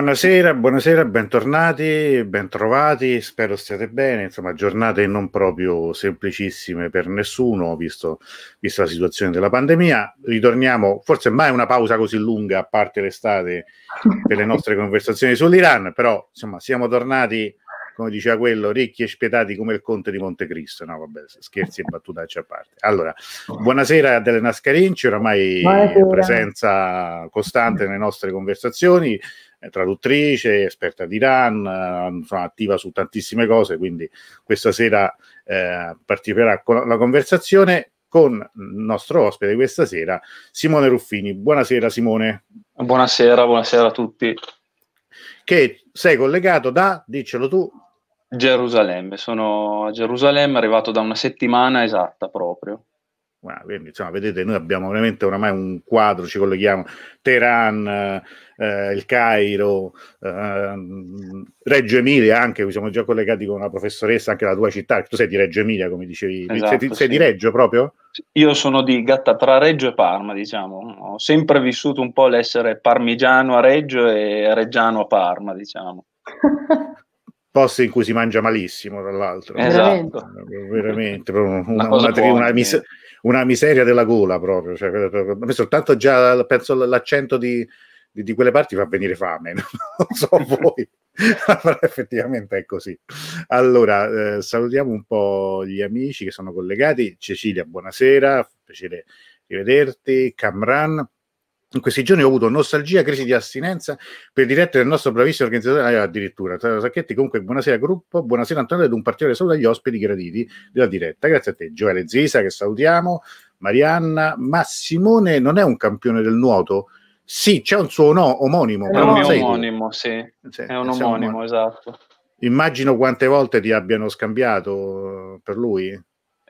Buonasera, buonasera, bentornati, bentrovati, spero stiate bene, insomma giornate non proprio semplicissime per nessuno, visto, visto la situazione della pandemia. Ritorniamo, forse mai una pausa così lunga, a parte l'estate, per le nostre conversazioni sull'Iran, però insomma siamo tornati, come diceva quello, ricchi e spietati come il conte di Montecristo, no vabbè, scherzi e battutacci a parte. Allora, buonasera a Elena Scarinci, oramai buonasera. presenza costante nelle nostre conversazioni traduttrice, esperta di Iran, sono attiva su tantissime cose, quindi questa sera eh, parteciperà con la conversazione con il nostro ospite questa sera, Simone Ruffini. Buonasera Simone. Buonasera, buonasera a tutti. Che sei collegato da, diccelo tu, Gerusalemme, sono a Gerusalemme, arrivato da una settimana esatta proprio. Wow, quindi, insomma, vedete, noi abbiamo veramente oramai un quadro, ci colleghiamo Teheran, eh, il Cairo, ehm, Reggio Emilia anche, ci siamo già collegati con una professoressa anche la tua città, tu sei di Reggio Emilia come dicevi, esatto, sei, sì. di Reggio proprio? Io sono di Gatta tra Reggio e Parma diciamo, ho sempre vissuto un po' l'essere parmigiano a Reggio e reggiano a Parma diciamo. posti in cui si mangia malissimo, tra l'altro. Esatto. Veramente, una, una, una, buona, mis- una, miseria della gola proprio. Cioè, soltanto già penso l'accento di, di, di quelle parti fa venire fame, non so voi, però effettivamente è così. Allora, eh, salutiamo un po' gli amici che sono collegati. Cecilia, buonasera, piacere rivederti. Camran, in questi giorni ho avuto nostalgia, crisi di astinenza per dirette del nostro bravissimo organizzatore, ah, addirittura Tata Sacchetti. Comunque, buonasera gruppo, buonasera Antonio ed un particolare saluto agli ospiti graditi della diretta. Grazie a te, Gioele Zisa, che salutiamo, Marianna, ma Simone non è un campione del nuoto? Sì, c'è un suo no, omonimo. È un omonimo, sì. sì. È un omonimo, un... esatto. Immagino quante volte ti abbiano scambiato per lui.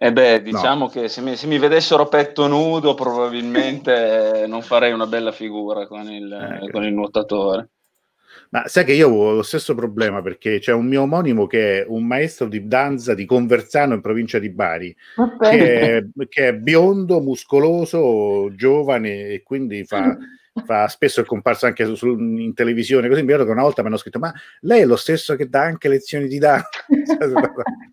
Eh beh, diciamo no. che se mi, se mi, vedessero petto nudo probabilmente non farei una bella figura con il, eh, con il nuotatore. Ma sai che io ho lo stesso problema perché c'è un mio omonimo che è un maestro di danza di Conversano in provincia di Bari, che è, che è, biondo, muscoloso, giovane e quindi fa, fa, spesso è comparso anche su, su, in televisione, così mi ricordo che una volta mi hanno scritto, ma lei è lo stesso che dà anche lezioni di danza?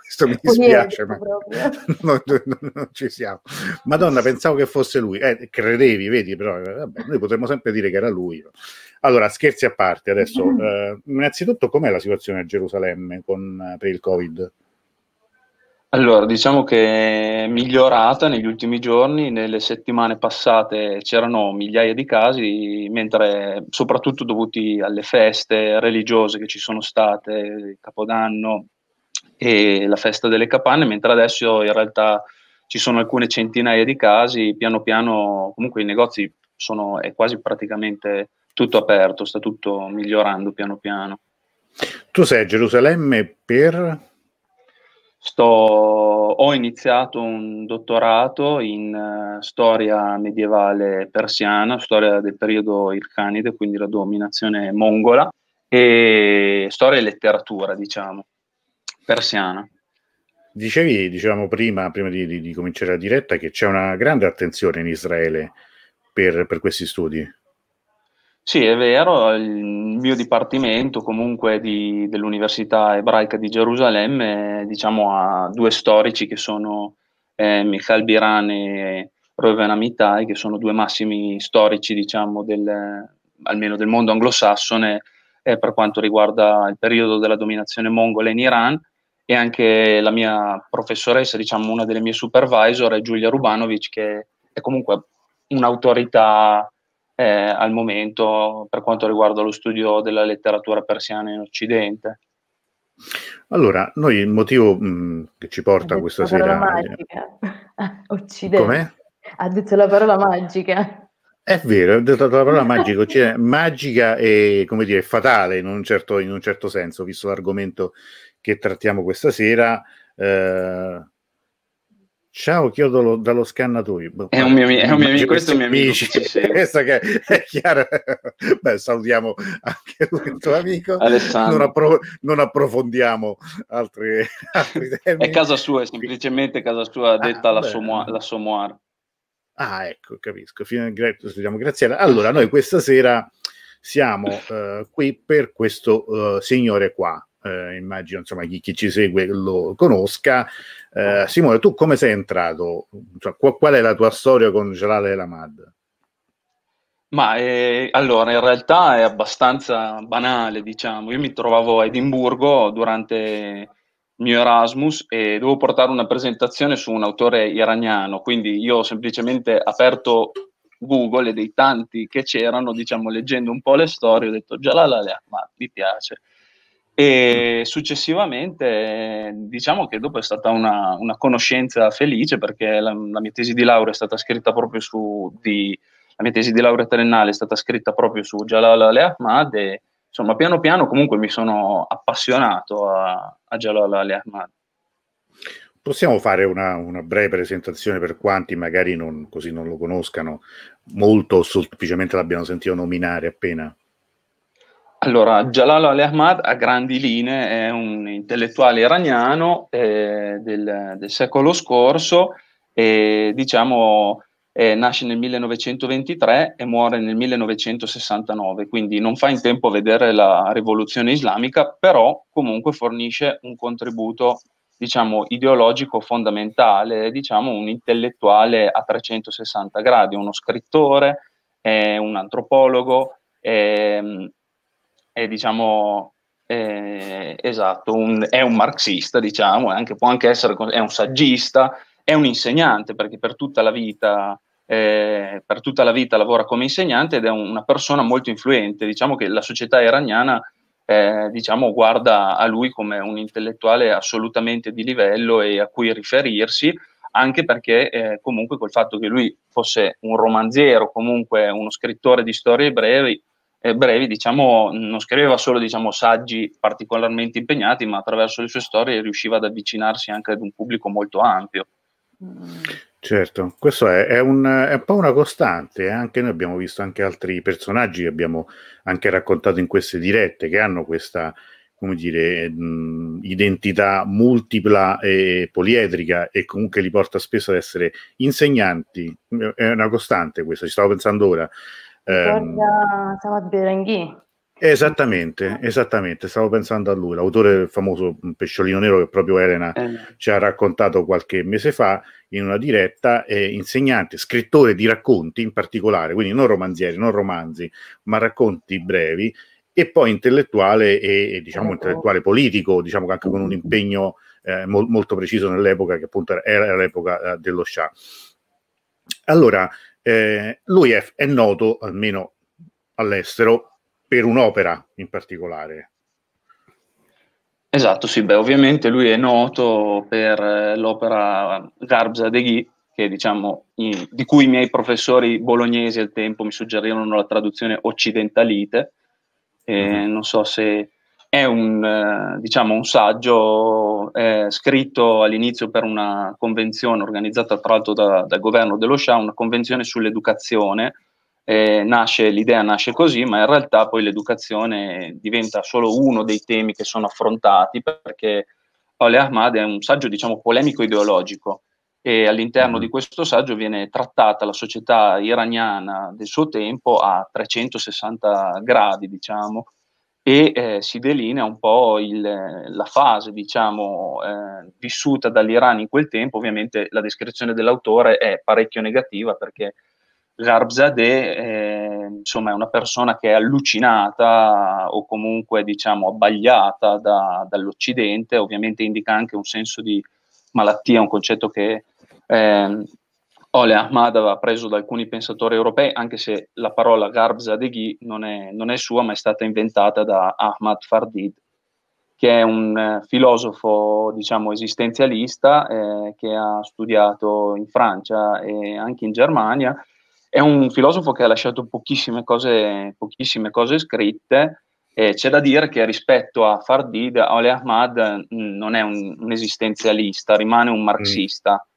questo mi dispiace, ma non, non, non, ci siamo. Madonna, pensavo che fosse lui. Eh, credevi, vedi, però eh, vabbè, noi potremmo sempre dire che era lui. Allora, scherzi a parte adesso. Eh, innanzitutto, com'è la situazione a Gerusalemme con, eh, per il Covid? Allora, diciamo che è migliorata negli ultimi giorni, nelle settimane passate c'erano migliaia di casi, mentre soprattutto dovuti alle feste religiose che ci sono state, il Capodanno e la festa delle capanne, mentre adesso in realtà ci sono alcune centinaia di casi, piano piano comunque i negozi sono, è quasi praticamente tutto aperto, sta tutto migliorando piano piano. Tu sei a Gerusalemme per Sto, ho iniziato un dottorato in uh, storia medievale persiana, storia del periodo ircanide, quindi la dominazione mongola, e storia e letteratura, diciamo, persiana. Dicevi, diciamo prima, prima di, di, di cominciare la diretta, che c'è una grande attenzione in Israele per, per questi studi. Sì, è vero, il mio dipartimento comunque di, dell'Università Ebraica di Gerusalemme diciamo, ha due storici che sono eh, Michal Biran e Reuven Amitai, che sono due massimi storici diciamo, del, almeno del mondo anglosassone eh, per quanto riguarda il periodo della dominazione mongola in Iran e anche la mia professoressa, diciamo, una delle mie supervisor è Giulia Rubanovic che è comunque un'autorità eh, al momento per quanto riguarda lo studio della letteratura persiana in Occidente. Allora, noi il motivo mh, mm, che ci porta questa sera... Eh, magica. Occidente. Com'è? Ha detto la parola magica. È vero, ha detto la parola magica, cioè, magica e come dire, fatale in un, certo, in un certo senso, visto l'argomento che trattiamo questa sera. Eh, Ciao, chiodo dallo scannatoio. Boh, è un mio, è un mio amico, questo è un mio amico. Sì, sì. che è chiaro. Beh, salutiamo anche lui, il tuo amico. Alessandro. Non, appro- non approfondiamo altri, altri temi. È casa sua, è semplicemente casa sua, ah, detta ah, la, somoir, la somoir. Ah, ecco, capisco. Fino a... Graziella. Allora, noi questa sera siamo uh, qui per questo uh, signore qua. Uh, immagino insomma chi, chi, ci segue lo conosca eh, Simone, tu come sei entrato? Cioè, qual è la tua storia con Gerale Lamad? Ma eh, allora, in realtà è abbastanza banale, diciamo. Io mi trovavo a Edimburgo durante il mio Erasmus e dovevo portare una presentazione su un autore iraniano, quindi io ho semplicemente aperto Google e dei tanti che c'erano, diciamo, leggendo un po' le storie, ho detto Jalal al-Ahmad, mi piace. E successivamente, diciamo che dopo è stata una, una conoscenza felice perché la, la, mia tesi di laurea è stata scritta proprio su di, la mia tesi di laurea triennale è stata scritta proprio su Jalal Ali Ahmad e insomma piano piano comunque mi sono appassionato a, a Jalal Ali Ahmad. Possiamo fare una, una, breve presentazione per quanti magari non, così non lo conoscano molto o semplicemente l'abbiamo sentito nominare appena? Allora, Jalal Ali Ahmad a grandi linee è un intellettuale iraniano eh, del, del, secolo scorso, eh, diciamo, eh, nasce nel 1923 e muore nel 1969, quindi non fa in tempo a vedere la rivoluzione islamica, però comunque fornisce un contributo diciamo, ideologico fondamentale, diciamo, un intellettuale a 360 gradi, uno scrittore, un antropologo, ehm, è diciamo eh, esatto, un, è un marxista, diciamo, eh, anche, può anche essere è un saggista, è un insegnante perché per tutta la vita, eh, per tutta la vita lavora come insegnante ed è un, una persona molto influente. Diciamo che la società iraniana eh, diciamo, guarda a lui come un intellettuale assolutamente di livello e a cui riferirsi, anche perché eh, comunque col fatto che lui fosse un romanziero, comunque uno scrittore di storie brevi, eh, brevi, diciamo, non scriveva solo diciamo, saggi particolarmente impegnati, ma attraverso le sue storie riusciva ad avvicinarsi anche ad un pubblico molto ampio. Certo, questo è, è, un, è un, po' una costante, eh. anche noi abbiamo visto anche altri personaggi che abbiamo anche raccontato in queste dirette che hanno questa, come dire, mh, identità multipla e poliedrica e comunque li porta spesso ad essere insegnanti. È una costante questo, ci stavo pensando ora. Guarda, Samad ehm, Berenghi. Esattamente, esattamente, stavo pensando a lui, l'autore del famoso Pesciolino Nero che proprio Elena eh. ci ha raccontato qualche mese fa in una diretta, è insegnante, scrittore di racconti in particolare, quindi non romanzieri, non romanzi, ma racconti brevi e poi intellettuale e, e diciamo ecco. intellettuale politico, diciamo anche con un impegno eh, mo- molto preciso nell'epoca che appunto era, era l'epoca eh, dello Shah. Allora, eh, lui è, è noto, almeno all'estero, per un'opera in particolare, Esatto, sì, beh, ovviamente lui è noto per eh, l'opera Garbs Adeghi, che diciamo, in, di cui i miei professori bolognesi al tempo mi suggerirono la traduzione occidentalite. Eh, mhm. non so se è un, eh, diciamo, un saggio eh, scritto all'inizio per una convenzione organizzata tra l'altro da, dal governo dello Shah, una convenzione sull'educazione. Eh, nasce, l'idea nasce così, ma in realtà poi l'educazione diventa solo uno dei temi che sono affrontati perché Ole Ahmad è un saggio diciamo polemico ideologico e all'interno mm. di questo saggio viene trattata la società iraniana del suo tempo a 360 gradi, diciamo, e eh, si delinea un po' il, eh, la fase, diciamo, eh, vissuta dall'Iran in quel tempo. Ovviamente la descrizione dell'autore è parecchio negativa perché Zarbzadeh eh, insomma, è una persona che è allucinata o comunque, diciamo, abbagliata da, dall'Occidente. Ovviamente indica anche un senso di malattia, un concetto che ehm, Ole Ahmad aveva preso da alcuni pensatori europei, anche se la parola Garbzadeghi non è, non è sua, ma è stata inventata da Ahmad Fardid, che è un eh, filosofo diciamo, esistenzialista eh, che ha studiato in Francia e anche in Germania. È un filosofo che ha lasciato pochissime cose, pochissime cose scritte. Eh, c'è da dire che rispetto a Fardid, Ole Ahmad mh, mm, non è un, un, esistenzialista, rimane un mm. marxista. Mm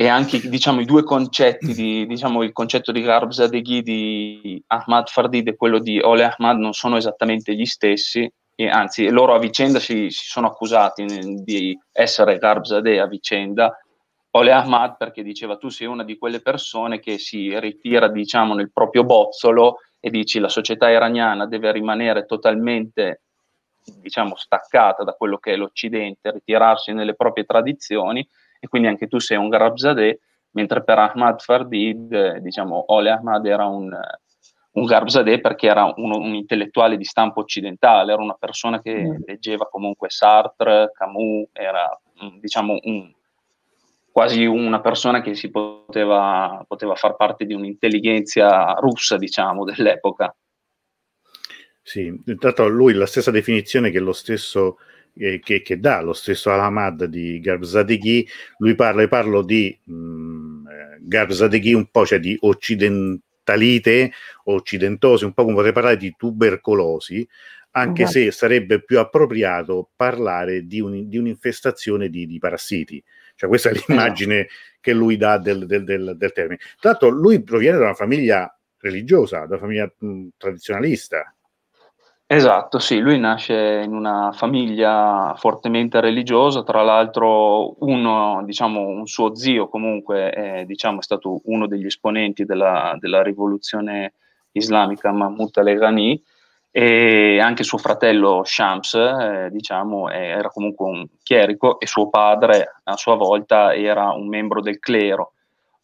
e anche diciamo, i due concetti, di, diciamo, il concetto di Garb Zadeghi di Ahmad Fardid e quello di Ole Ahmad non sono esattamente gli stessi, e anzi loro a vicenda si, si sono accusati di essere Garb Zadeh a vicenda, Ole Ahmad perché diceva tu sei una di quelle persone che si ritira diciamo, nel proprio bozzolo e dici la società iraniana deve rimanere totalmente diciamo, staccata da quello che è l'Occidente, ritirarsi nelle proprie tradizioni e quindi anche tu sei un Garabzadeh, mentre per Ahmad Fardid, eh, diciamo, Ole Ahmad era un, eh, un Garbzadeh perché era un, un, intellettuale di stampo occidentale, era una persona che mm. leggeva comunque Sartre, Camus, era mm, diciamo un, quasi una persona che si poteva, poteva far parte di un'intelligenza russa, diciamo, dell'epoca. Sì, intanto lui la stessa definizione che lo stesso eh, che, che, dà lo stesso al di Garzadeghi, lui parla, io parlo di mh, mm, eh, Garzadeghi un po', cioè di occidentalite, occidentosi, un po' come potrei parlare di tubercolosi, anche uh se sarebbe più appropriato parlare di, un, di un'infestazione di, di, parassiti. Cioè questa è esatto. l'immagine uh che lui dà del, del, del, del termine. Tra l'altro lui proviene da una famiglia religiosa, da una famiglia mh, mm, tradizionalista, Esatto, sì, lui nasce in una famiglia fortemente religiosa, tra l'altro uno, diciamo, un suo zio comunque è, diciamo, è stato uno degli esponenti della, della rivoluzione islamica Mahmoud al-Ghani e anche suo fratello Shams eh, diciamo, era comunque un chierico e suo padre a sua volta era un membro del clero.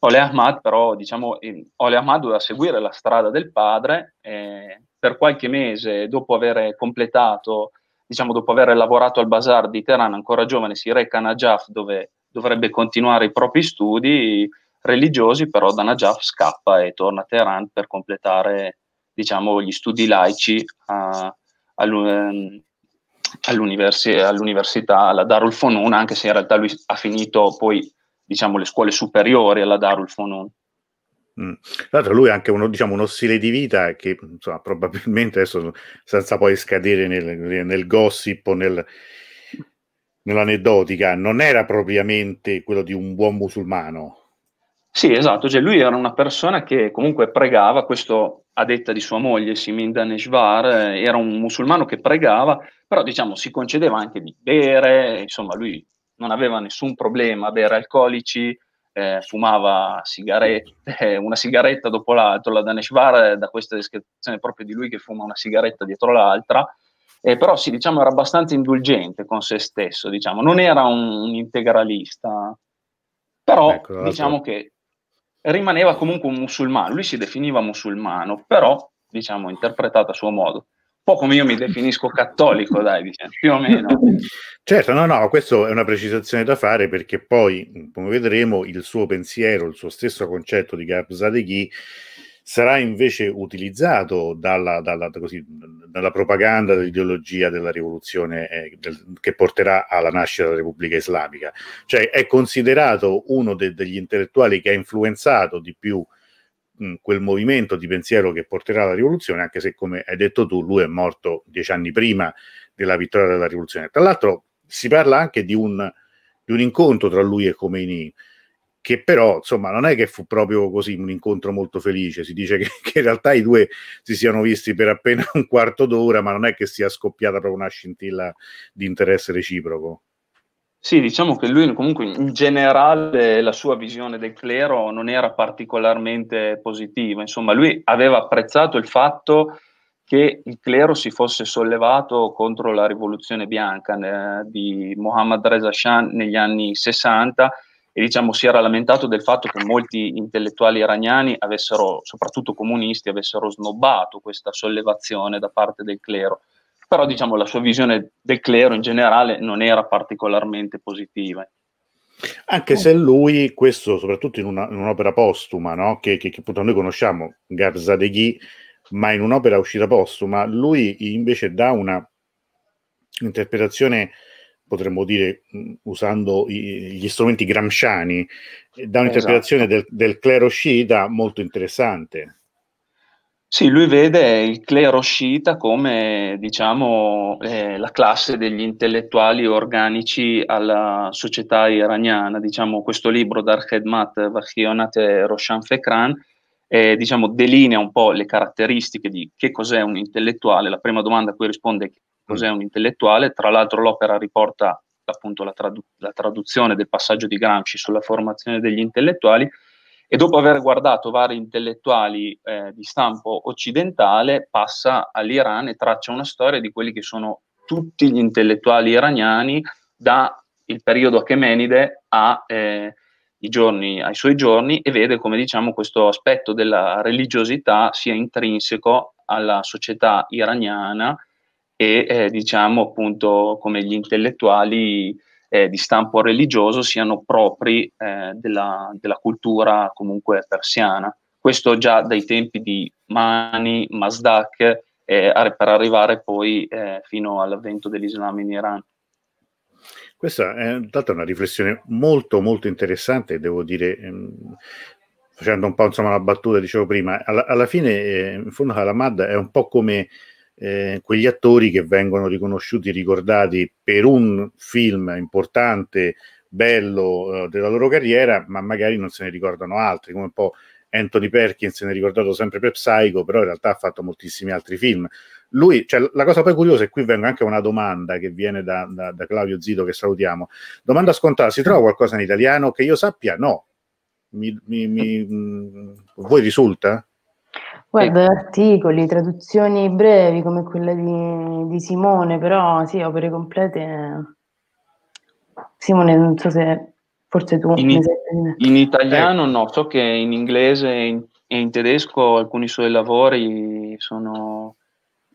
Ole Ahmad però diciamo, Ole Ahmad doveva seguire la strada del padre. Eh, per qualche mese dopo aver completato, diciamo dopo aver lavorato al bazar di Teheran, ancora giovane, si reca a Najaf dove dovrebbe continuare i propri studi religiosi, però da Najaf scappa e torna a Teheran per completare diciamo, gli studi laici a, ehm, all'universi, all'università, alla Darul Fonun, anche se in realtà lui ha finito poi diciamo, le scuole superiori alla Darul Fonun. Mm. Tra l'altro lui ha anche uno, diciamo, uno stile di vita che insomma, probabilmente adesso senza poi scadere nel, nel gossip o nel, nell'aneddotica non era propriamente quello di un buon musulmano. Sì, esatto, cioè, lui era una persona che comunque pregava, questo a detta di sua moglie Simin Daneshvar, eh, era un musulmano che pregava, però diciamo si concedeva anche di bere, insomma lui non aveva nessun problema a bere alcolici, eh, fumava sigarette, una sigaretta dopo l'altra, la Daneshvar eh, da questa descrizione proprio di lui che fuma una sigaretta dietro l'altra, eh, però sì, diciamo, era abbastanza indulgente con se stesso, diciamo. non era un, un integralista, però ecco, diciamo che rimaneva comunque un musulmano, lui si definiva musulmano, però diciamo interpretato a suo modo po' come io mi definisco cattolico, dai, diciamo, più o meno. Certo, no, no, questa è una precisazione da fare perché poi, come vedremo, il suo pensiero, il suo stesso concetto di Gabzadeghi sarà invece utilizzato dalla, dalla, così, dalla, propaganda dell'ideologia della rivoluzione eh, del, che porterà alla nascita della Repubblica Islamica. Cioè è considerato uno de, degli intellettuali che ha influenzato di più quel movimento di pensiero che porterà alla rivoluzione, anche se come hai detto tu lui è morto dieci anni prima della vittoria della rivoluzione. Tra l'altro si parla anche di un, di un incontro tra lui e Khomeini, che però insomma non è che fu proprio così un incontro molto felice, si dice che, che, in realtà i due si siano visti per appena un quarto d'ora, ma non è che sia scoppiata proprio una scintilla di interesse reciproco. Sì, diciamo che lui comunque in generale la sua visione del clero non era particolarmente positiva, insomma lui aveva apprezzato il fatto che il clero si fosse sollevato contro la rivoluzione bianca eh, di Mohammad Reza Shah negli anni 60 e diciamo si era lamentato del fatto che molti intellettuali iraniani avessero, soprattutto comunisti, avessero snobbato questa sollevazione da parte del clero però diciamo la sua visione del clero in generale non era particolarmente positiva. Anche se lui, questo soprattutto in, una, in un'opera postuma, no? che, che, che, appunto noi conosciamo, Garza Garzadeghi, ma in un'opera uscita postuma, lui invece dà una interpretazione, potremmo dire, mm, usando i, gli strumenti gramsciani, dà esatto. un'interpretazione esatto. del, del, clero sciita molto interessante. Sì, lui vede il clero sciita come, diciamo, eh, la classe degli intellettuali organici alla società iraniana. Diciamo, questo libro, Dar Khedmat Roshan Fekran, eh, diciamo, delinea un po' le caratteristiche di che cos'è un intellettuale. La prima domanda a cui risponde è cos'è un intellettuale. Tra l'altro l'opera riporta appunto la, tradu- la traduzione del passaggio di Gramsci sulla formazione degli intellettuali e dopo aver guardato vari intellettuali eh, di stampo occidentale passa all'Iran e traccia una storia di quelli che sono tutti gli intellettuali iraniani dal periodo Achemenide a, eh, giorni, ai suoi giorni e vede come diciamo, questo aspetto della religiosità sia intrinseco alla società iraniana e eh, diciamo appunto come gli intellettuali eh, di stampo religioso siano propri eh, della, della, cultura comunque persiana. Questo già dai tempi di Mani, Mazdak, eh, per arrivare poi eh, fino all'avvento dell'Islam in Iran. Questa è intanto una riflessione molto molto interessante, devo dire, ehm, facendo un po' insomma, la battuta, dicevo prima, alla, alla fine eh, in fondo Halamad è un po' come eh, quegli attori che vengono riconosciuti, ricordati per un film importante, bello eh, della loro carriera, ma magari non se ne ricordano altri, come un po' Anthony Perkins se ne è ricordato sempre per Psycho, però in realtà ha fatto moltissimi altri film. Lui, cioè, la cosa poi curiosa, e qui vengo anche a una domanda che viene da, da, da Claudio Zito, che salutiamo. Domanda scontata, si trova qualcosa in italiano che io sappia? No. Mi, mi, mi, mm, voi risulta? Guarda, articoli, traduzioni brevi come quella di, di, Simone, però sì, opere complete. Simone, non so se forse tu. In, in italiano no, so che in inglese e in, e in, tedesco alcuni suoi lavori sono.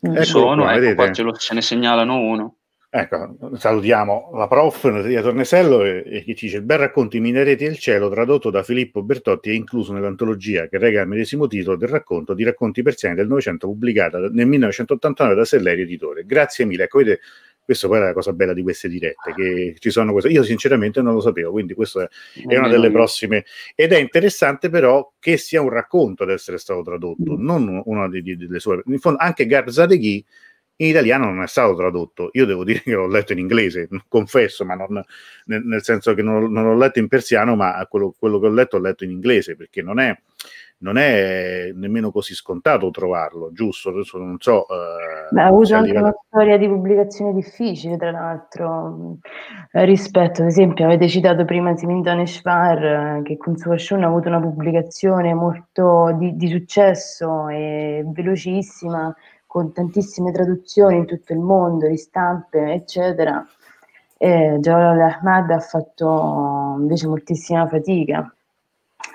Mm. Ecco sono, qua, ecco, qua ce, lo, ce ne segnalano uno. Ecco, salutiamo la prof Nadia Tornesello e, che ci dice il bel racconto I minareti del cielo tradotto da Filippo Bertotti è incluso nell'antologia che rega il medesimo titolo del racconto di racconti persiani del Novecento pubblicata nel 1989 da Sellerio Editore. Grazie mille, ecco vedete, questa poi è la cosa bella di queste dirette, che ci sono queste, io sinceramente non lo sapevo, quindi questa è una delle prossime, ed è interessante però che sia un racconto ad essere stato tradotto, non una delle sue, in fondo anche Garzadeghi in italiano non è stato tradotto. Io devo dire che l'ho letto in inglese, confesso, ma non, nel, nel, senso che non, non, l'ho letto in persiano, ma quello, quello, che ho letto l'ho letto in inglese, perché non è, non è nemmeno così scontato trovarlo, giusto? Adesso non so... Eh, ha avuto anche una storia di pubblicazione difficile, tra l'altro, eh, rispetto, ad esempio, avete citato prima Simin Doneshvar, eh, che con Super Shun ha avuto una pubblicazione molto di, di successo e velocissima, con tantissime traduzioni in tutto il mondo, ristampe, eccetera. E Jalal Ahmad ha fatto invece moltissima fatica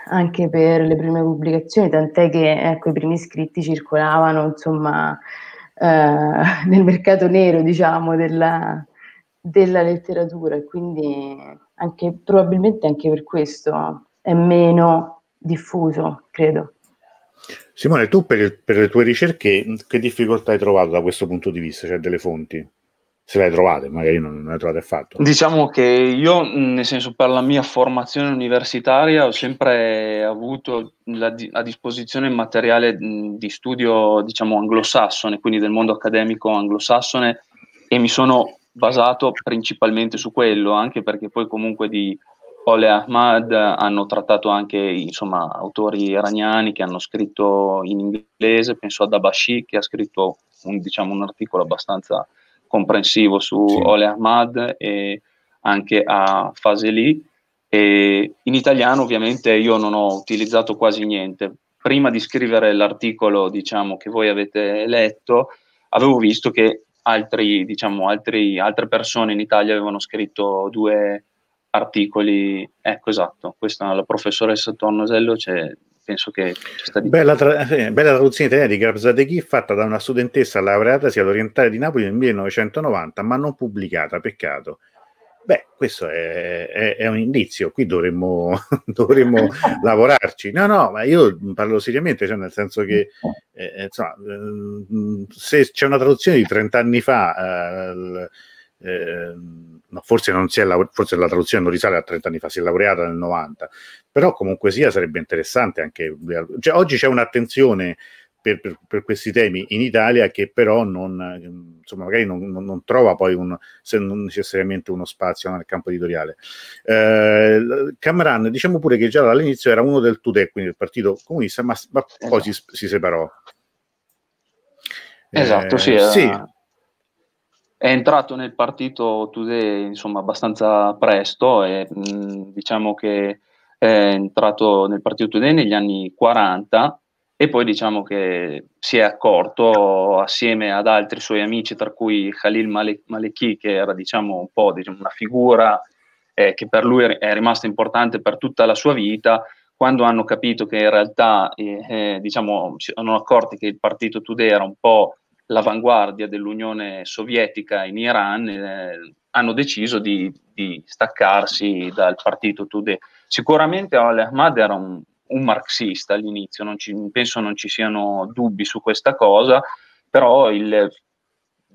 anche per le prime pubblicazioni, tant'è che ecco, i primi scritti circolavano insomma, eh, nel mercato nero diciamo, della, della letteratura, quindi anche, probabilmente anche per questo è meno diffuso, credo. Simone, tu per, per, le tue ricerche che difficoltà hai trovato da questo punto di vista, cioè delle fonti? Se le hai trovate, magari non, non le hai trovate affatto. Diciamo che io, nel senso, per la mia formazione universitaria ho sempre avuto la, a disposizione materiale di studio, diciamo, anglosassone, quindi del mondo accademico anglosassone, e mi sono basato principalmente su quello, anche perché poi comunque di, Ole Ahmad hanno trattato anche insomma, autori iraniani che hanno scritto in inglese, penso ad Abashi che ha scritto un, diciamo, un articolo abbastanza comprensivo su sì. Ole Ahmad e anche a Faseli. E in italiano ovviamente io non ho utilizzato quasi niente. Prima di scrivere l'articolo diciamo, che voi avete letto, avevo visto che altri, diciamo, altri, altre persone in Italia avevano scritto due articoli. Ecco, esatto, questa la professoressa Tornosello c'è, penso che c'è Bella, tra- bella traduzione italiana di Grabza De Ghi fatta da una studentessa laureata laureatasi all'Orientale di Napoli nel 1990, ma non pubblicata, peccato. Beh, questo è, è, è un indizio, qui dovremmo, dovremmo lavorarci. No, no, ma io parlo seriamente, cioè nel senso che eh, eh insomma, mm, mm, se c'è una traduzione di 30 anni fa... Eh, eh forse, è, forse, la traduzione non risale a 30 anni fa, si è laureata nel 90, però comunque sia sarebbe interessante anche... Cioè, oggi c'è un'attenzione per, per, per, questi temi in Italia che però non, ehm, insomma, magari non, non, non trova poi un, necessariamente uno spazio nel campo editoriale. Eh, Camran, diciamo pure che già dall'inizio era uno del Tudè, quindi del Partito Comunista, ma, ma poi esatto. si, si, separò. Esatto, eh, sì. Era... Eh, sì è entrato nel partito Today insomma, abbastanza presto e mh, mm, diciamo che è entrato nel partito Today negli anni 40 e poi diciamo che si è accorto assieme ad altri suoi amici, tra cui Khalil Malekhi che era diciamo, un po' diciamo, una figura eh, che per lui è rimasta importante per tutta la sua vita, quando hanno capito che in realtà eh, eh, diciamo, si sono accorti che il partito Today era un po' l'avanguardia dell'Unione Sovietica in Iran eh, hanno deciso di, di, staccarsi dal partito Tudeh. Sicuramente Al-Ahmad era un, un marxista all'inizio, non ci, penso non ci siano dubbi su questa cosa, però il,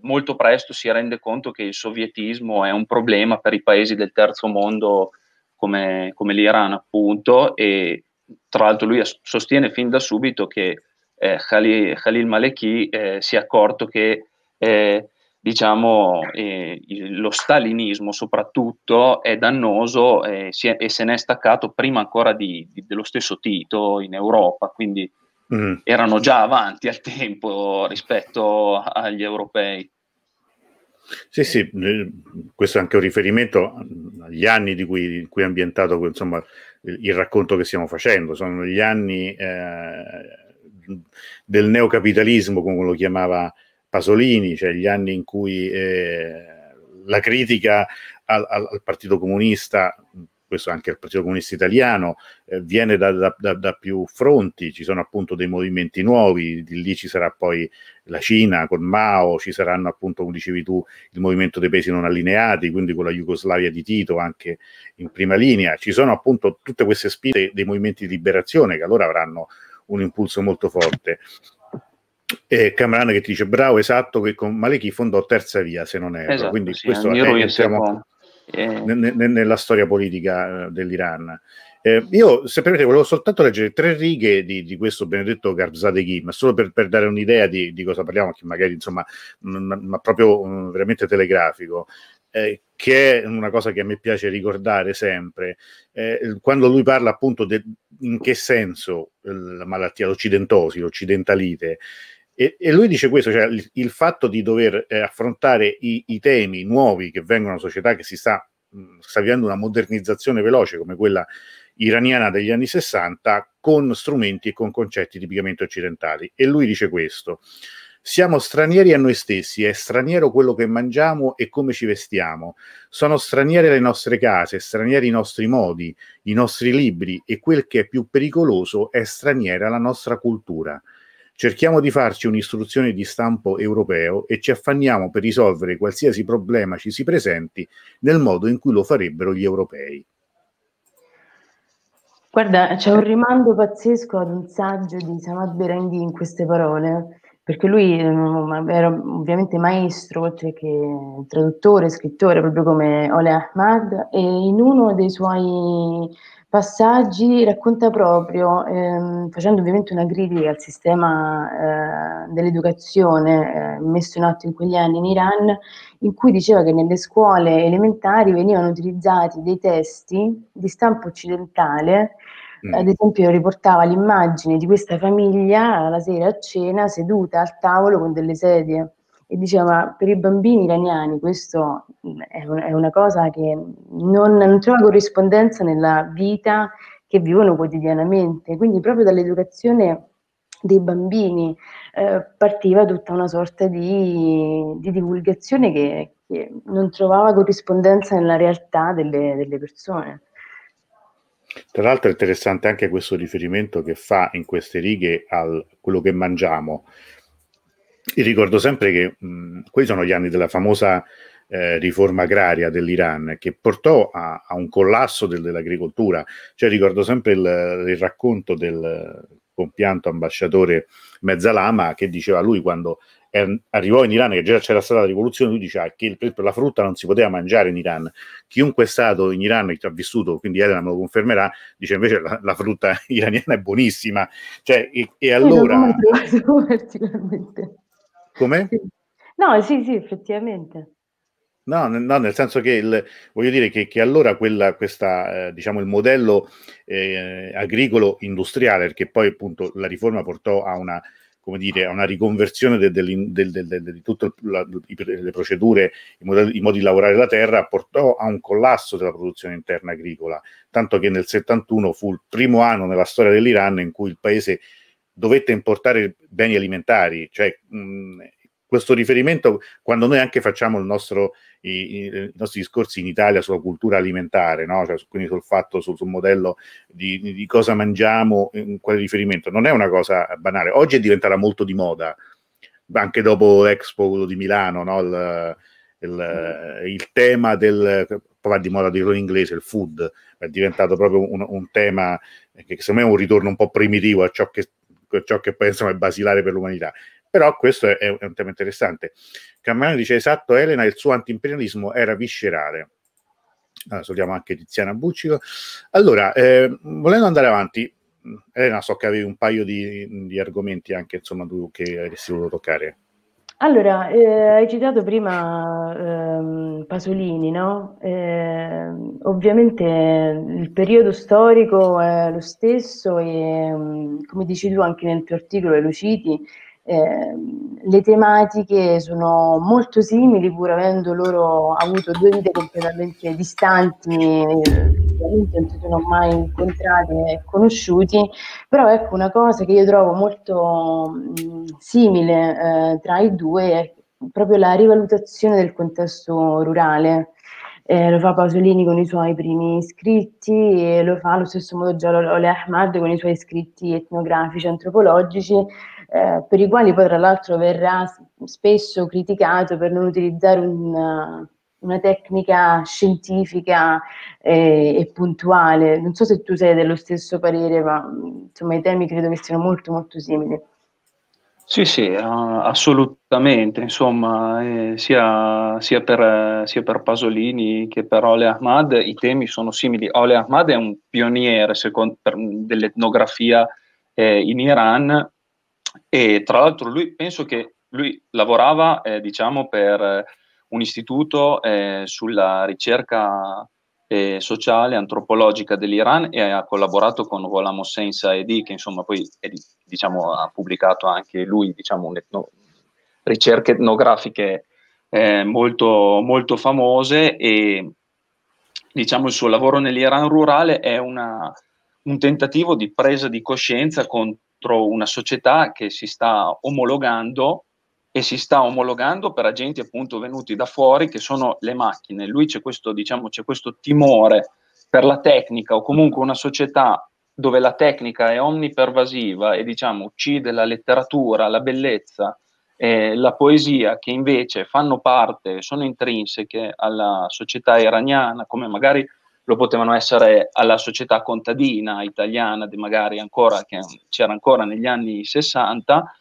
molto presto si rende conto che il sovietismo è un problema per i paesi del terzo mondo come, come l'Iran appunto e tra l'altro lui sostiene fin da subito che eh, Khalil, Khalil Maleki eh, si è accorto che eh, diciamo, eh, lo stalinismo soprattutto è dannoso eh, è, e se ne è staccato prima ancora di, di, dello stesso Tito in Europa, quindi mm. erano già avanti al tempo rispetto agli europei. Sì, sì, questo è anche un riferimento agli anni di cui, in cui è ambientato insomma, il, il, racconto che stiamo facendo, sono gli anni eh, del neocapitalismo, come lo chiamava Pasolini, cioè gli anni in cui eh, la critica al, al, al, Partito Comunista, questo anche al Partito Comunista Italiano, eh, viene da, da, da, da, più fronti, ci sono appunto dei movimenti nuovi, di lì ci sarà poi la Cina con Mao, ci saranno appunto, come dicevi tu, il movimento dei paesi non allineati, quindi con la Jugoslavia di Tito anche in prima linea, ci sono appunto tutte queste sfide dei movimenti di liberazione che allora avranno un impulso molto forte. E Camerano che ti dice bravo, esatto, che con Malechi fondò Terza Via, se non erro. Esatto, Quindi sì, questo è, entriamo eh. ne, ne, nella storia politica eh, dell'Iran. Eh, io, se permette, volevo soltanto leggere tre righe di, di questo benedetto Garzadeghi, ma solo per, per dare un'idea di, di, cosa parliamo, che magari insomma, mh, ma proprio mh, mm, veramente telegrafico eh, che è una cosa che a me piace ricordare sempre, eh, quando lui parla appunto de, in che senso eh, la malattia, l'occidentosi, l'occidentalite, e, e lui dice questo, cioè il, il fatto di dover eh, affrontare i, i, temi nuovi che vengono a società che si sta, mh, mm, sta vivendo una modernizzazione veloce come quella iraniana degli anni 60 con strumenti e con concetti tipicamente occidentali. E lui dice questo. Siamo stranieri a noi stessi, è straniero quello che mangiamo e come ci vestiamo. Sono straniere le nostre case, stranieri i nostri modi, i nostri libri e quel che è più pericoloso è straniera la nostra cultura. Cerchiamo di farci un'istruzione di stampo europeo e ci affanniamo per risolvere qualsiasi problema ci si presenti nel modo in cui lo farebbero gli europei. Guarda, c'è un rimando pazzesco ad un saggio di Samad Berenghi in queste parole perché lui mm, era ovviamente maestro, oltre che traduttore, scrittore, proprio come Ole Ahmad, e in uno dei suoi passaggi racconta proprio, ehm, facendo ovviamente una critica al sistema eh, dell'educazione eh, messo in atto in quegli anni in Iran, in cui diceva che nelle scuole elementari venivano utilizzati dei testi di stampo occidentale Mm. Ad esempio riportava l'immagine di questa famiglia la sera a cena seduta al tavolo con delle sedie e diceva per i bambini iraniani questo è, un, è una cosa che non, non, trova corrispondenza nella vita che vivono quotidianamente, quindi proprio dall'educazione dei bambini eh, partiva tutta una sorta di, di divulgazione che, che, non trovava corrispondenza nella realtà delle, delle persone. Tra l'altro è interessante anche questo riferimento che fa in queste righe a quello che mangiamo. Io ricordo sempre che mh, questi sono gli anni della famosa eh, riforma agraria dell'Iran che portò a, a un collasso del, dell'agricoltura. Cioè, ricordo sempre il, il racconto del compianto ambasciatore Mezzalama che diceva lui quando Ehm, arrivò in Iran che già c'era stata la rivoluzione, lui diceva ah, che il, la frutta non si poteva mangiare in Iran. Chiunque è stato in Iran e ci ha vissuto, quindi Elena me lo confermerà, dice invece la, la frutta iraniana è buonissima. Cioè, e, e allora... Come? No, sì, sì, effettivamente. No, no, nel senso che il, voglio dire che, che allora quella, questa, eh, diciamo il modello eh, agricolo industriale, perché poi appunto la riforma portò a una come dire, a una riconversione di tutte le procedure, i modi, i modi, di lavorare la terra, portò a un collasso della produzione interna agricola, tanto che nel 71 fu il primo anno nella storia dell'Iran in cui il paese dovette importare beni alimentari, cioè mh, questo riferimento quando noi anche facciamo il nostro i, i, nostri discorsi in Italia sulla cultura alimentare, no? cioè, quindi sul fatto, sul, sul modello di, di, cosa mangiamo, in quale riferimento, non è una cosa banale. Oggi è diventata molto di moda, anche dopo l'Expo di Milano, no? il, il, mm. il, tema del va di moda dirlo in inglese, il food è diventato proprio un, un tema che secondo me è un ritorno un po' primitivo a ciò che ciò che poi insomma, è basilare per l'umanità. Però questo è, è un tema interessante. Camerano dice esatto, Elena, il suo antiimperialismo era viscerale. Allora, salutiamo anche Tiziana Buccico. Allora, eh, volendo andare avanti, Elena, so che avevi un paio di, di argomenti anche insomma, tu che avresti voluto toccare. Allora, eh, hai citato prima ehm, Pasolini, no? Eh, ovviamente il periodo storico è lo stesso e, mm, come dici tu anche nel tuo articolo, Luciti, Ehm, le tematiche sono molto simili, pur avendo loro avuto due vite completamente distanti, non si sono mai incontrati e conosciuti, però ecco una cosa che io trovo molto simile eh, tra i due è proprio la rivalutazione del contesto rurale. Eh, lo fa Pasolini con i suoi primi scritti e lo fa allo stesso modo già Ole Ahmad con i suoi scritti etnografici, antropologici, eh, per i quali poi tra l'altro verrà spesso criticato per non utilizzare un eh, una tecnica scientifica eh, e puntuale. Non so se tu sei dello stesso parere, ma insomma i temi credo che siano molto molto simili. Sì, sì, eh, assolutamente, insomma, eh, sia, sia, per, sia, per, Pasolini che per Ole Ahmad i temi sono simili. Ole Ahmad è un pioniere secondo, dell'etnografia eh, in Iran, e tra l'altro lui, penso che lui lavorava, eh, diciamo, per eh, un istituto eh, sulla ricerca eh, sociale antropologica dell'Iran e ha collaborato con Ghulam Hossein Saedi, che insomma poi è, diciamo, ha pubblicato anche lui diciamo, etno, ricerche etnografiche eh, molto, molto famose e diciamo, il suo lavoro nell'Iran rurale è una, un tentativo di presa di coscienza con contro una società che si sta omologando e si sta omologando per agenti appunto venuti da fuori che sono le macchine. Lui c'è questo, diciamo, c'è questo timore per la tecnica o comunque una società dove la tecnica è omnipervasiva e diciamo uccide la letteratura, la bellezza, eh, la poesia che invece fanno parte, sono intrinseche alla società iraniana, come magari lo potevano essere alla società contadina italiana, magari ancora, che c'era ancora negli anni 60,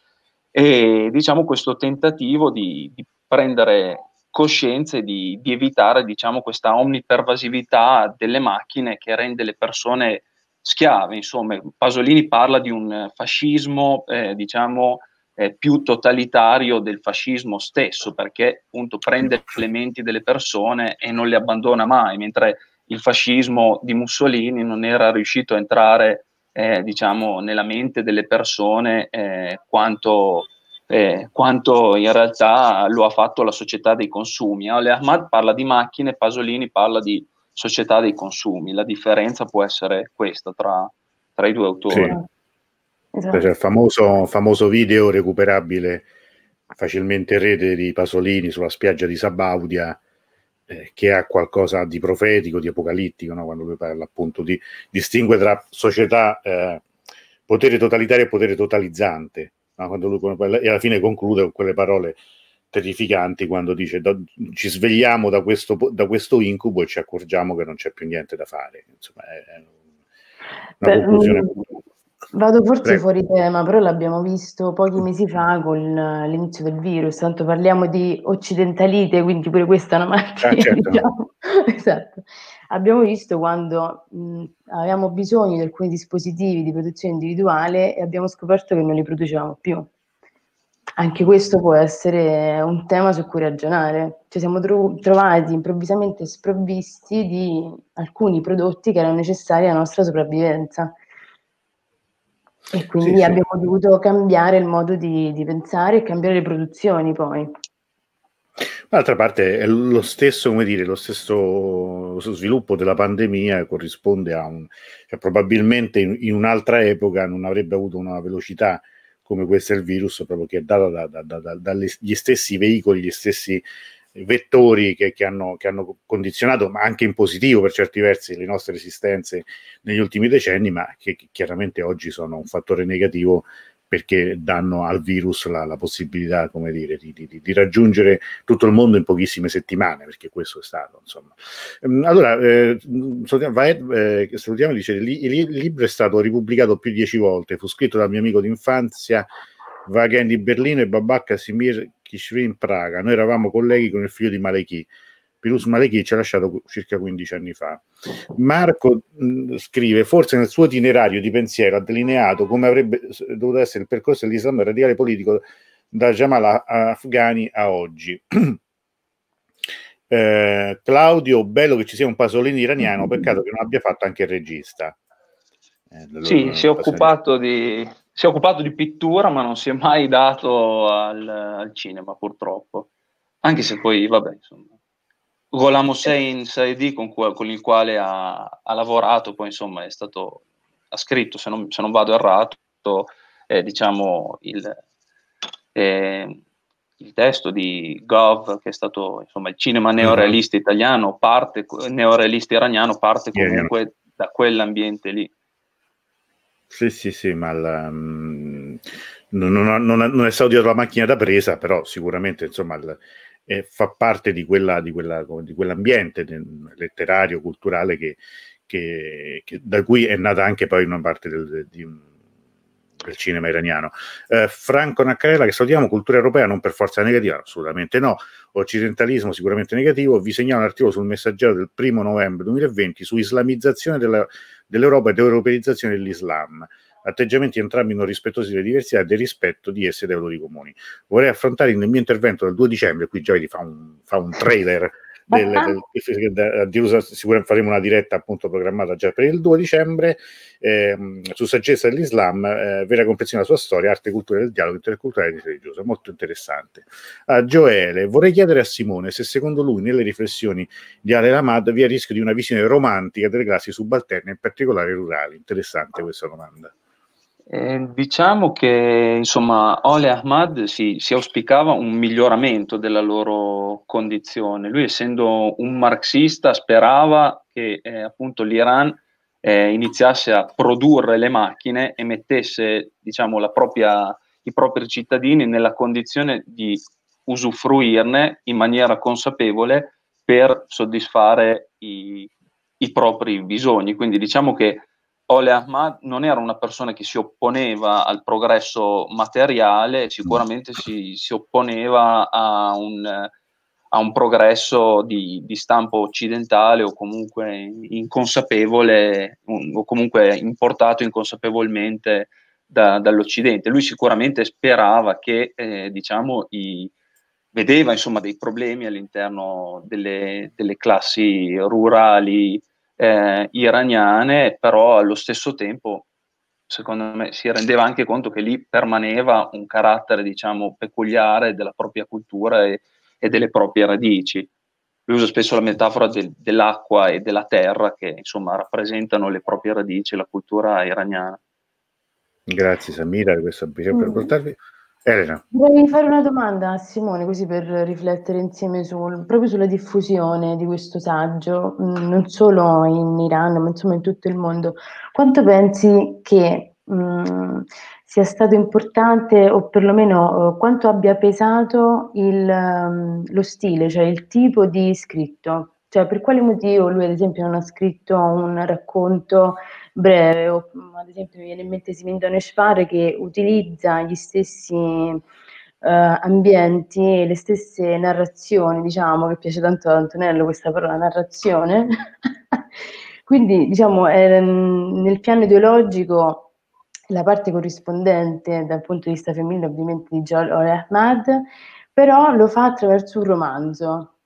e diciamo questo tentativo di, di prendere coscienza e di, di evitare diciamo, questa omnipervasività delle macchine che rende le persone schiave. Insomma, Pasolini parla di un fascismo, eh, diciamo, eh, più totalitario del fascismo stesso, perché appunto prende gli elementi delle persone e non le abbandona mai, mentre il fascismo di Mussolini non era riuscito a entrare eh, diciamo, nella mente delle persone eh, quanto, eh, quanto, in realtà lo ha fatto la società dei consumi. Ale Ahmad parla di macchine, Pasolini parla di società dei consumi. La differenza può essere questa tra, tra i due autori. Sì. Esatto. C'è cioè, il famoso, famoso video recuperabile facilmente in rete di Pasolini sulla spiaggia di Sabaudia eh, che ha qualcosa di profetico, di apocalittico, no? quando lui parla appunto di distingue tra società, eh, potere totalitario e potere totalizzante, no? quando lui parla, e alla fine conclude con quelle parole terrificanti quando dice da, ci svegliamo da questo, da questo, incubo e ci accorgiamo che non c'è più niente da fare. Insomma, è, è una Beh, conclusione. Mh, mm, Vado forse Prego. fuori tema, però l'abbiamo visto pochi mm. mesi fa con eh, l'inizio del virus, tanto parliamo di occidentalite, quindi pure questa è una malattia. Ah, eh, certo. diciamo. esatto. Abbiamo visto quando mh, mm, avevamo bisogno di alcuni dispositivi di protezione individuale e abbiamo scoperto che non li producevamo più. Anche questo può essere un tema su cui ragionare. Ci siamo tro- trovati improvvisamente sprovvisti di alcuni prodotti che erano necessari alla nostra sopravvivenza e quindi sì, abbiamo dovuto cambiare il modo di, di pensare e cambiare le produzioni poi. D'altra parte è lo stesso, come dire, lo stesso sviluppo della pandemia corrisponde a un... Cioè, probabilmente in, in, un'altra epoca non avrebbe avuto una velocità come questa il virus, proprio che è data da, da, da, dagli stessi veicoli, gli stessi vettori che, che, hanno, che, hanno, condizionato, ma anche in positivo per certi versi, le nostre esistenze negli ultimi decenni, ma che, che chiaramente oggi sono un fattore negativo perché danno al virus la, la possibilità, come dire, di, di, di, raggiungere tutto il mondo in pochissime settimane, perché questo è stato, insomma. Ehm, allora, eh, salutiamo, eh, dice, il libro è stato ripubblicato più di dieci volte, fu scritto dal mio amico d'infanzia, Wagen di Berlino e Babacca Simir Kishvin in Praga. Noi eravamo colleghi con il figlio di Malechi. Pirus Malechi ci ha lasciato circa 15 anni fa. Marco mh, scrive: Forse nel suo itinerario di pensiero ha delineato come avrebbe dovuto essere il percorso dell'Islam radicale politico da Jamal Afghani a oggi. eh, Claudio, bello che ci sia un Pasolini iraniano, peccato che non abbia fatto anche il regista. Eh, sì, si è occupato di, si è occupato di pittura, ma non si è mai dato al, al cinema, purtroppo. Anche se poi, vabbè, insomma. Golam Hossein eh. Saidi, con, cui, con il quale ha, ha, lavorato, poi insomma è stato, ha scritto, se non, se non vado errato, eh, diciamo il, eh, il testo di Gov, che è stato insomma, il cinema mm-hmm. neorealista italiano, parte neorealista iraniano, parte comunque da quell'ambiente lì. Sì, sì, sì, ma la, mh, mm, non, non, non, è stato dietro la macchina da presa, però sicuramente insomma, il, eh, fa parte di, quella, di, quella, di quell'ambiente letterario, culturale che, che, che, da cui è nata anche poi una parte del, di, del cinema iraniano. Eh, Franco Naccarella, che salutiamo, cultura europea non per forza negativa, assolutamente no, occidentalismo sicuramente negativo, vi segnalo un articolo sul messaggero del primo novembre 2020 su islamizzazione della, dell'Europa ed europeizzazione dell'Islam atteggiamenti entrambi non rispettosi delle diversità e del rispetto di esse dei valori comuni. Vorrei affrontare nel mio intervento del 2 dicembre, qui Giovanni fa un, fa un trailer del, del, di USA, sicuramente faremo una diretta appunto programmata già per il 2 dicembre ehm, su Saggezza dell'Islam, eh, vera comprensione della sua storia, arte e cultura del dialogo interculturale e religioso, molto interessante. A Gioele, vorrei chiedere a Simone se secondo lui nelle riflessioni di Ale Lamad vi è rischio di una visione romantica delle classi subalterne, in particolare rurali. Interessante questa domanda. Eh, diciamo che insomma Ole Ahmad si, si, auspicava un miglioramento della loro condizione. Lui, essendo un marxista, sperava che eh, appunto l'Iran eh, iniziasse a produrre le macchine e mettesse diciamo, propria, i propri cittadini nella condizione di usufruirne in maniera consapevole per soddisfare i, i propri bisogni. Quindi diciamo che Ole Ahmad non era una persona che si opponeva al progresso materiale, sicuramente si, si opponeva a un, a un progresso di, di, stampo occidentale o comunque inconsapevole o comunque importato inconsapevolmente da, dall'Occidente. Lui sicuramente sperava che eh, diciamo, i, vedeva insomma, dei problemi all'interno delle, delle classi rurali eh, iraniane, però allo stesso tempo secondo me si rendeva anche conto che lì permaneva un carattere diciamo peculiare della propria cultura e, e delle proprie radici. Lui usa spesso la metafora del, dell'acqua e della terra che insomma rappresentano le proprie radici, la cultura iraniana. Grazie Samira di questo per mm. portarvi. Elena. Vorrei fare una domanda a Simone, così per riflettere insieme sul, proprio sulla diffusione di questo saggio, mm, non solo in Iran, ma insomma in tutto il mondo. Quanto pensi che mh, mm, sia stato importante, o perlomeno eh, quanto abbia pesato il, mm, lo stile, cioè il tipo di scritto? Cioè, per quale motivo lui, ad esempio, non ha scritto un racconto breve, o, mm, ad esempio mi viene in mente Simindone Spar che utilizza gli stessi Uh, ambienti, le stesse narrazioni, diciamo, che piace tanto a Antonello questa parola narrazione. Quindi, diciamo, è, mm, nel piano ideologico la parte corrispondente dal punto di vista femminile ovviamente di Joel Ahmad, però lo fa attraverso un romanzo,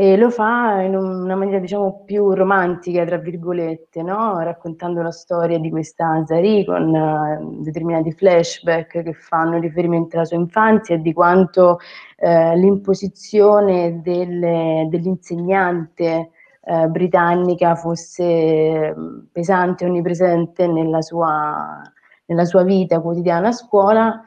e lo fa in una maniera diciamo più romantica, tra virgolette, no? raccontando la storia di questa Zari con uh, determinati flashback che fanno riferimento alla sua infanzia e di quanto uh, l'imposizione delle, dell'insegnante uh, britannica fosse ehm, pesante e onnipresente nella sua, nella sua vita quotidiana a scuola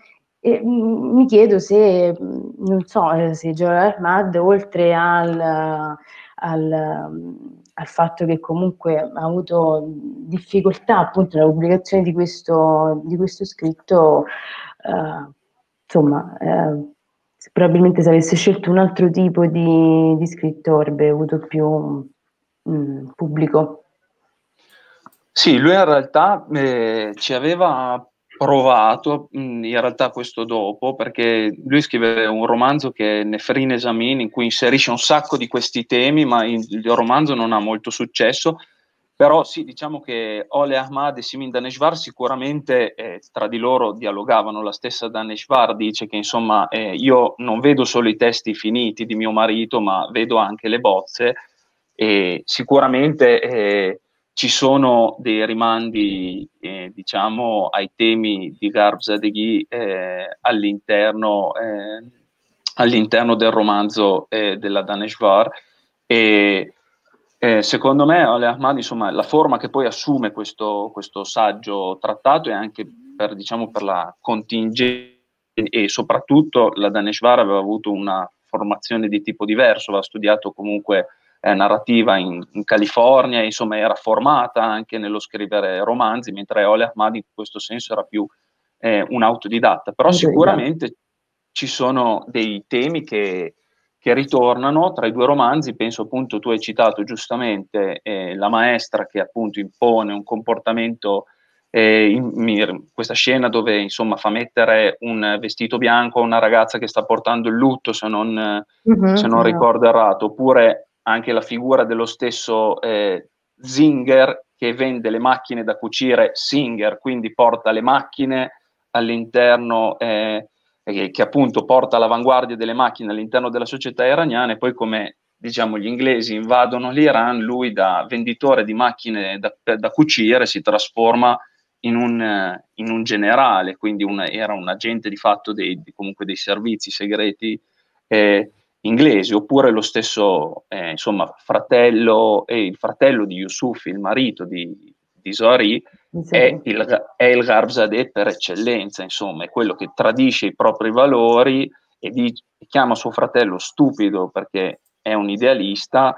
e, mm, mi chiedo se, mm, non so, eh, se Joel Armad, oltre al, al, mm, al, fatto che comunque ha avuto difficoltà appunto nella pubblicazione di questo, di questo scritto, eh, insomma, eh, probabilmente se avesse scelto un altro tipo di, di scritto avrebbe avuto più mh, pubblico. Sì, lui in realtà eh, ci aveva provato mm, in realtà questo dopo perché lui scrive un romanzo che è Nefrine Esamin in cui inserisce un sacco di questi temi ma il romanzo non ha molto successo però sì diciamo che Ole Ahmad e Simin Daneshvar sicuramente eh, tra di loro dialogavano la stessa Daneshvar dice che insomma eh, io non vedo solo i testi finiti di mio marito ma vedo anche le bozze e sicuramente eh, ci sono dei rimandi, eh, diciamo, ai temi di Garbzadeghi eh, all'interno, eh, all'interno, del romanzo eh, della Daneshvar e eh, secondo me Ale Ahmad, insomma, la forma che poi assume questo, questo saggio trattato è anche per, diciamo, per la contingenza e soprattutto la Daneshvar aveva avuto una formazione di tipo diverso, aveva studiato comunque eh, narrativa in, in, California, insomma era formata anche nello scrivere romanzi, mentre Ole Ahmad in questo senso era più eh, un autodidatta, però sicuramente ci sono dei temi che, che, ritornano tra i due romanzi, penso appunto tu hai citato giustamente eh, la maestra che appunto impone un comportamento eh, in, questa scena dove insomma fa mettere un vestito bianco a una ragazza che sta portando il lutto se non, mm-hmm, se non mm-hmm. ricordo errato, oppure anche la figura dello stesso eh, Zinger che vende le macchine da cucire Singer, quindi porta le macchine all'interno, eh, che appunto porta all'avanguardia delle macchine all'interno della società iraniana e poi come diciamo gli inglesi invadono l'Iran, lui da venditore di macchine da, da cucire si trasforma in un, eh, in un generale, quindi un, era un agente di fatto dei, comunque dei servizi segreti eh, inglesi, oppure lo stesso eh, insomma, fratello e eh, il fratello di Yusuf, il marito di, di Zohari, sì. è il, il Garbzadeh per eccellenza, insomma, è quello che tradisce i propri valori e, di, chiama suo fratello stupido perché è un idealista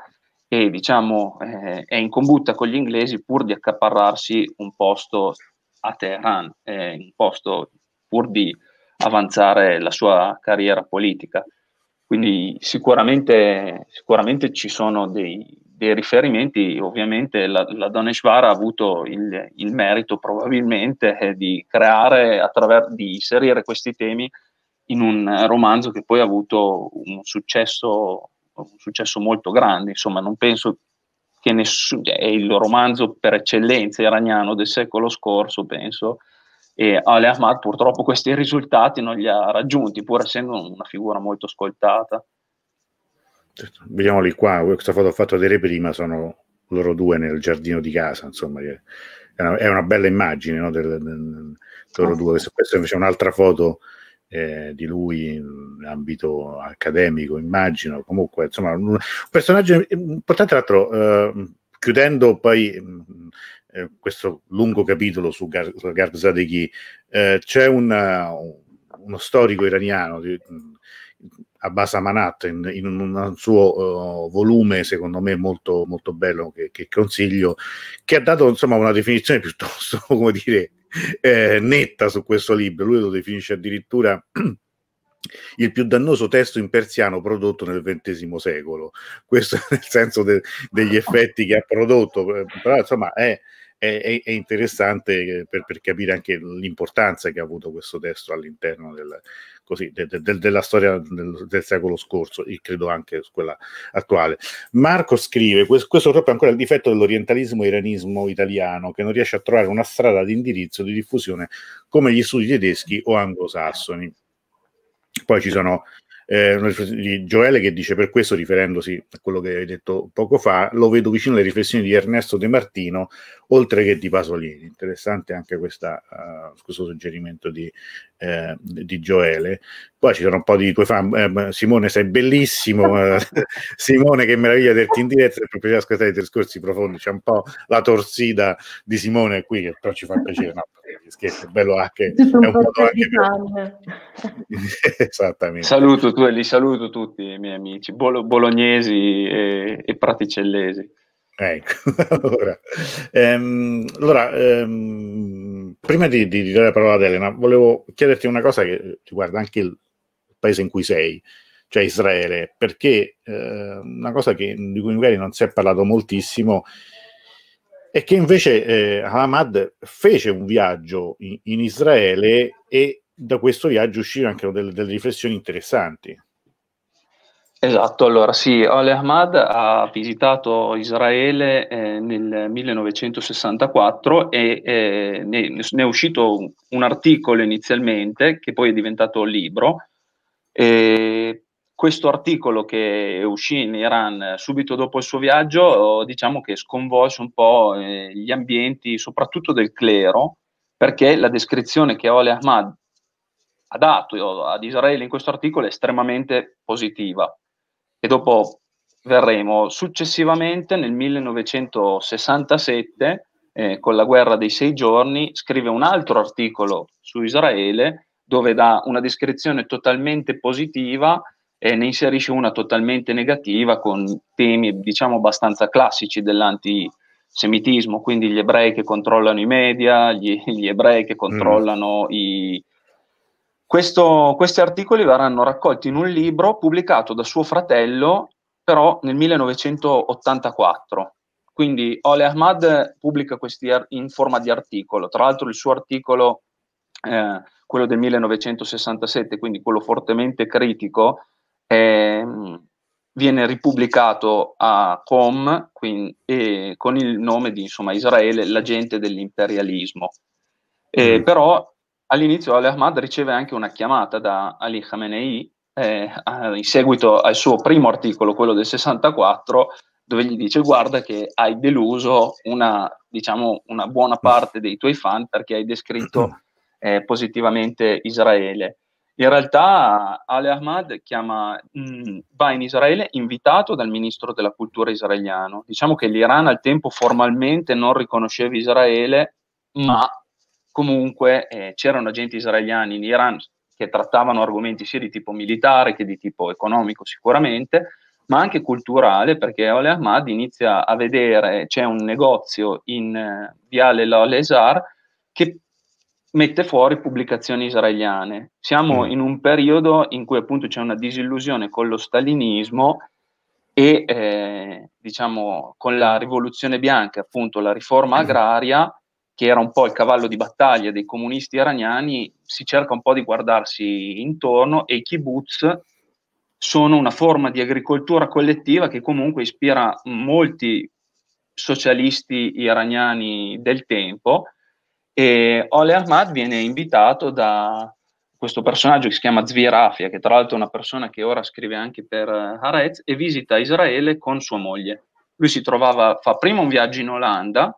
e diciamo eh, è in combutta con gli inglesi pur di accaparrarsi un posto a Teheran, eh, un posto pur di avanzare la sua carriera politica. Quindi sicuramente, sicuramente ci sono dei, dei riferimenti, ovviamente la, la Doneshvara ha avuto il, il merito probabilmente eh, di creare, attraver- di inserire questi temi in un romanzo che poi ha avuto un successo, un successo molto grande, insomma non penso che nessuno, è cioè, il romanzo per eccellenza iraniano del secolo scorso, penso, e Ale Ahmad purtroppo questi risultati non li ha raggiunti, pur essendo una figura molto ascoltata. Certo, Vediamoli qua, questa foto ho fatto vedere prima, sono loro due nel giardino di casa, insomma, è una, è una bella immagine no, del, del, del, loro oh. due. Questa, questa invece è un'altra foto eh, di lui in ambito accademico, immagino. Comunque, insomma, un, personaggio importante, tra l'altro, eh, chiudendo poi mm, eh, questo lungo capitolo su Gar- eh, c'è una, uno storico iraniano di, Abbas Amanat in, in un suo uh, volume secondo me molto, molto bello che, che, consiglio che ha dato insomma una definizione piuttosto come dire eh, netta su questo libro lui lo definisce addirittura il più dannoso testo in persiano prodotto nel XX secolo questo nel senso de, degli effetti che ha prodotto eh, però insomma è è, è interessante eh, per, per, capire anche l'importanza che ha avuto questo testo all'interno del, così, de, de, de, della storia del, del, secolo scorso e credo anche quella attuale. Marco scrive, questo, questo proprio ancora il difetto dell'orientalismo iranismo italiano che non riesce a trovare una strada di indirizzo di diffusione come gli studi tedeschi o anglosassoni. Poi ci sono eh, di Gioele che dice per questo, riferendosi a quello che hai detto poco fa, lo vedo vicino alle riflessioni di Ernesto De Martino, oltre che di Pasolini. Interessante anche questa, uh, eh, questo suggerimento di, eh, di Gioele, poi ci sono un po' di tuoi fan. Eh, Simone, sei bellissimo. Eh, Simone, che meraviglia averti in diretta. È proprio ascoltare i discorsi profondi. C'è un po' la torsida di Simone qui, che però ci fa piacere. No, scherzo, è bello anche. È un po' anche Esattamente. Saluto, tu, e li saluto tutti i miei amici bolo- bolognesi e, e praticellesi. Ecco, allora, ehm, allora ehm, prima di, di, dare la parola ad Elena, volevo chiederti una cosa che riguarda anche il, paese in cui sei, cioè Israele, perché eh, una cosa che, di cui magari non si è parlato moltissimo è che invece eh, Hamad fece un viaggio in, in, Israele e da questo viaggio uscirono anche delle, delle riflessioni interessanti. Esatto, allora sì, Ole Ahmad ha visitato Israele eh, nel 1964 e eh, ne, ne, è uscito un, un, articolo inizialmente che poi è diventato libro e questo articolo che uscì in Iran eh, subito dopo il suo viaggio, oh, diciamo che sconvolse un po' eh, gli ambienti, soprattutto del clero, perché la descrizione che Ole Ahmad ha dato oh, ad Israele in questo articolo è estremamente positiva. E dopo verremo successivamente nel 1967, eh, con la guerra dei sei giorni, scrive un altro articolo su Israele dove dà una descrizione totalmente positiva e ne inserisce una totalmente negativa con temi diciamo abbastanza classici dell'antisemitismo, quindi gli ebrei che controllano i media, gli, gli ebrei che mm. controllano mm. i... Questo, questi articoli verranno raccolti in un libro pubblicato da suo fratello però nel 1984. Quindi Ole Ahmad pubblica questi ar- in forma di articolo, tra l'altro il suo articolo eh, quello del 1967, quindi quello fortemente critico, eh, viene ripubblicato a Com quindi, con il nome di insomma, Israele, l'agente dell'imperialismo. Eh, mm-hmm. però all'inizio Ali ahmad riceve anche una chiamata da Ali Khamenei eh, in seguito al suo primo articolo, quello del 64, dove gli dice guarda che hai deluso una, diciamo, una buona mm. parte dei tuoi fan perché hai descritto mm eh, positivamente Israele. In realtà Ale Ahmad chiama, mh, mm, va in Israele invitato dal ministro della cultura israeliano. Diciamo che l'Iran al tempo formalmente non riconosceva Israele, ma ah. comunque eh, c'erano agenti israeliani in Iran che trattavano argomenti sia di tipo militare che di tipo economico sicuramente, ma anche culturale, perché Ale Ahmad inizia a vedere, c'è un negozio in eh, Viale Lalezar che mette fuori pubblicazioni israeliane. Siamo mm. in un periodo in cui appunto c'è una disillusione con lo stalinismo e eh, diciamo con la rivoluzione bianca, appunto la riforma mm. agraria, che era un po' il cavallo di battaglia dei comunisti iraniani, si cerca un po' di guardarsi intorno e i kibbutz sono una forma di agricoltura collettiva che comunque ispira molti socialisti iraniani del tempo e Ole Ahmad viene invitato da questo personaggio che si chiama Zvi Rafia, che tra l'altro è una persona che ora scrive anche per eh, Haaretz, e visita Israele con sua moglie. Lui si trovava, fa prima un viaggio in Olanda,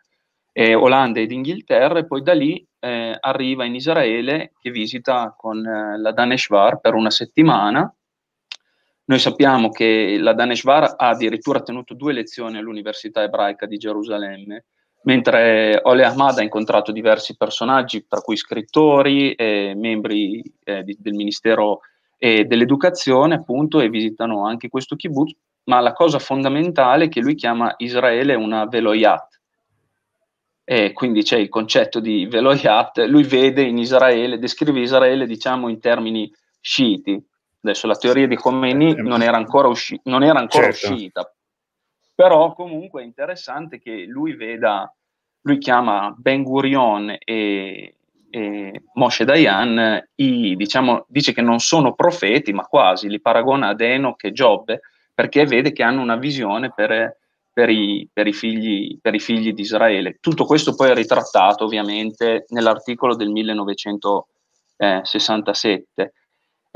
eh, Olanda ed Inghilterra, e poi da lì eh, arriva in Israele che visita con eh, la Daneshvar per una settimana. Noi sappiamo che la Daneshvar ha addirittura tenuto due lezioni all'Università ebraica di Gerusalemme, mentre Ole Ahmad ha incontrato diversi personaggi, tra cui scrittori, eh, membri eh, di, del Ministero eh, dell'Educazione, appunto, e visitano anche questo kibbutz, ma la cosa fondamentale è che lui chiama Israele una veloyat. quindi c'è il concetto di veloyat, lui vede in Israele, descrive Israele diciamo in termini sciiti. Adesso la teoria di Khomeini non era ancora, usci- non era ancora certo. uscita, però comunque è interessante che lui veda lui chiama Ben Gurion e, e Moshe Dayan, i, diciamo, dice che non sono profeti, ma quasi, li paragona ad Enoch e Giobbe, perché vede che hanno una visione per, per, i, per, i figli, per, i, figli, di Israele. Tutto questo poi è ritrattato ovviamente nell'articolo del 1967.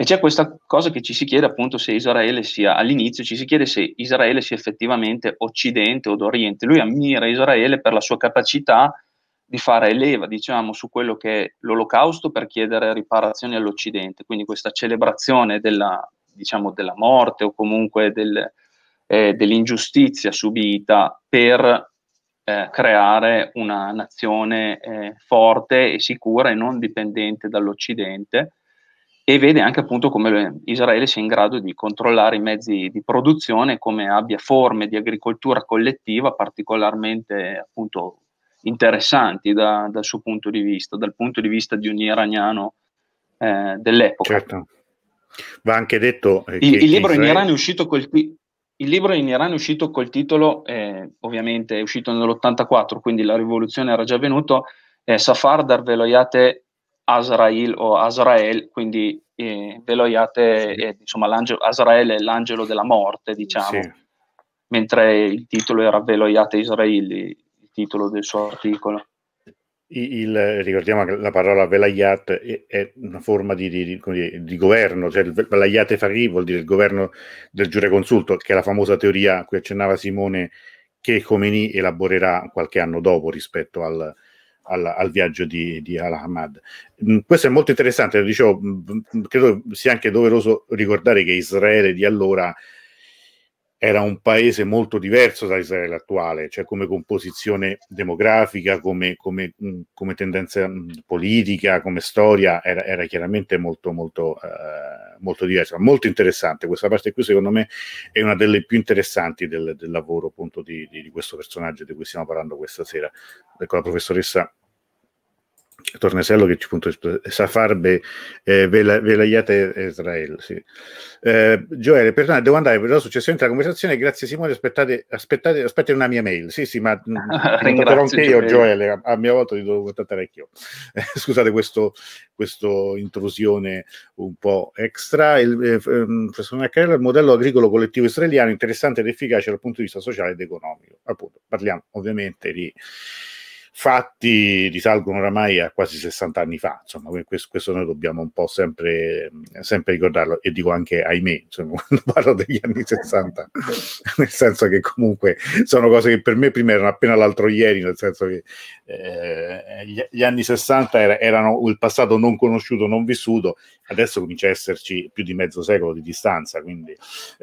E c'è questa cosa che ci si chiede appunto se Israele sia, all'inizio ci si chiede se Israele sia effettivamente occidente o d'oriente. Lui ammira Israele per la sua capacità di fare leva, diciamo, su quello che è l'olocausto per chiedere riparazioni all'occidente. Quindi questa celebrazione della, diciamo, della morte o comunque del, eh, dell'ingiustizia subita per eh, creare una nazione eh, forte e sicura e non dipendente dall'occidente e vede anche appunto come Israele sia in grado di controllare i mezzi di produzione, come abbia forme di agricoltura collettiva particolarmente appunto interessanti da, dal suo punto di vista, dal punto di vista di un iraniano eh, dell'epoca. Certo. Va anche detto eh, il, il, libro Israele... ti- il, libro in Iran è uscito col titolo, eh, ovviamente è uscito nell'84, quindi la rivoluzione era già venuta, eh, Safar Darveloyate Azrael o Azrael, quindi eh, Veloiate sì. è, insomma, l'angelo, Azrael è l'angelo della morte, diciamo, sì. mentre il titolo era Veloiate Israel, il titolo del suo articolo. Il, ricordiamo che la parola velayat è, è una forma di, di, di, di, governo, cioè il velayat fari vuol dire il governo del giureconsulto, che è la famosa teoria a cui accennava Simone che Khomeini elaborerà qualche anno dopo rispetto al, al, al viaggio di, di Al-Ahmad. Mm, questo è molto interessante, dicevo, mm, mm, credo sia anche doveroso ricordare che Israele di allora era un paese molto diverso da Israele attuale, cioè come composizione demografica, come, come, mm, come tendenza mm, politica, come storia, era, era chiaramente molto, molto, eh, molto diversa. Molto interessante, questa parte qui secondo me è una delle più interessanti del, del lavoro appunto di, di, di, questo personaggio di cui stiamo parlando questa sera. Ecco, la professoressa Tornesello che ci appunto Safarbe eh, Velayate Israel. Sì. Eh, Gioele, perdonate, devo andare per la successione della conversazione. Grazie Simone, aspettate, aspettate, aspettate una mia mail. Sì, sì, ma interrompo Gioele. io Gioele, a, a, mia volta ti devo contattare anch'io. Eh, scusate questo, questo, intrusione un po' extra. Il, eh, ehm, professor il modello agricolo collettivo israeliano interessante ed efficace dal punto di vista sociale ed economico. Appunto, parliamo ovviamente di fatti risalgono oramai a quasi 60 anni fa, insomma, questo, questo noi dobbiamo un po' sempre, sempre, ricordarlo e dico anche ahimè, insomma, quando parlo degli anni 60, nel senso che comunque sono cose che per me prima erano appena l'altro ieri, nel senso che eh, gli, anni 60 era, erano il passato non conosciuto, non vissuto, adesso comincia a esserci più di mezzo secolo di distanza, quindi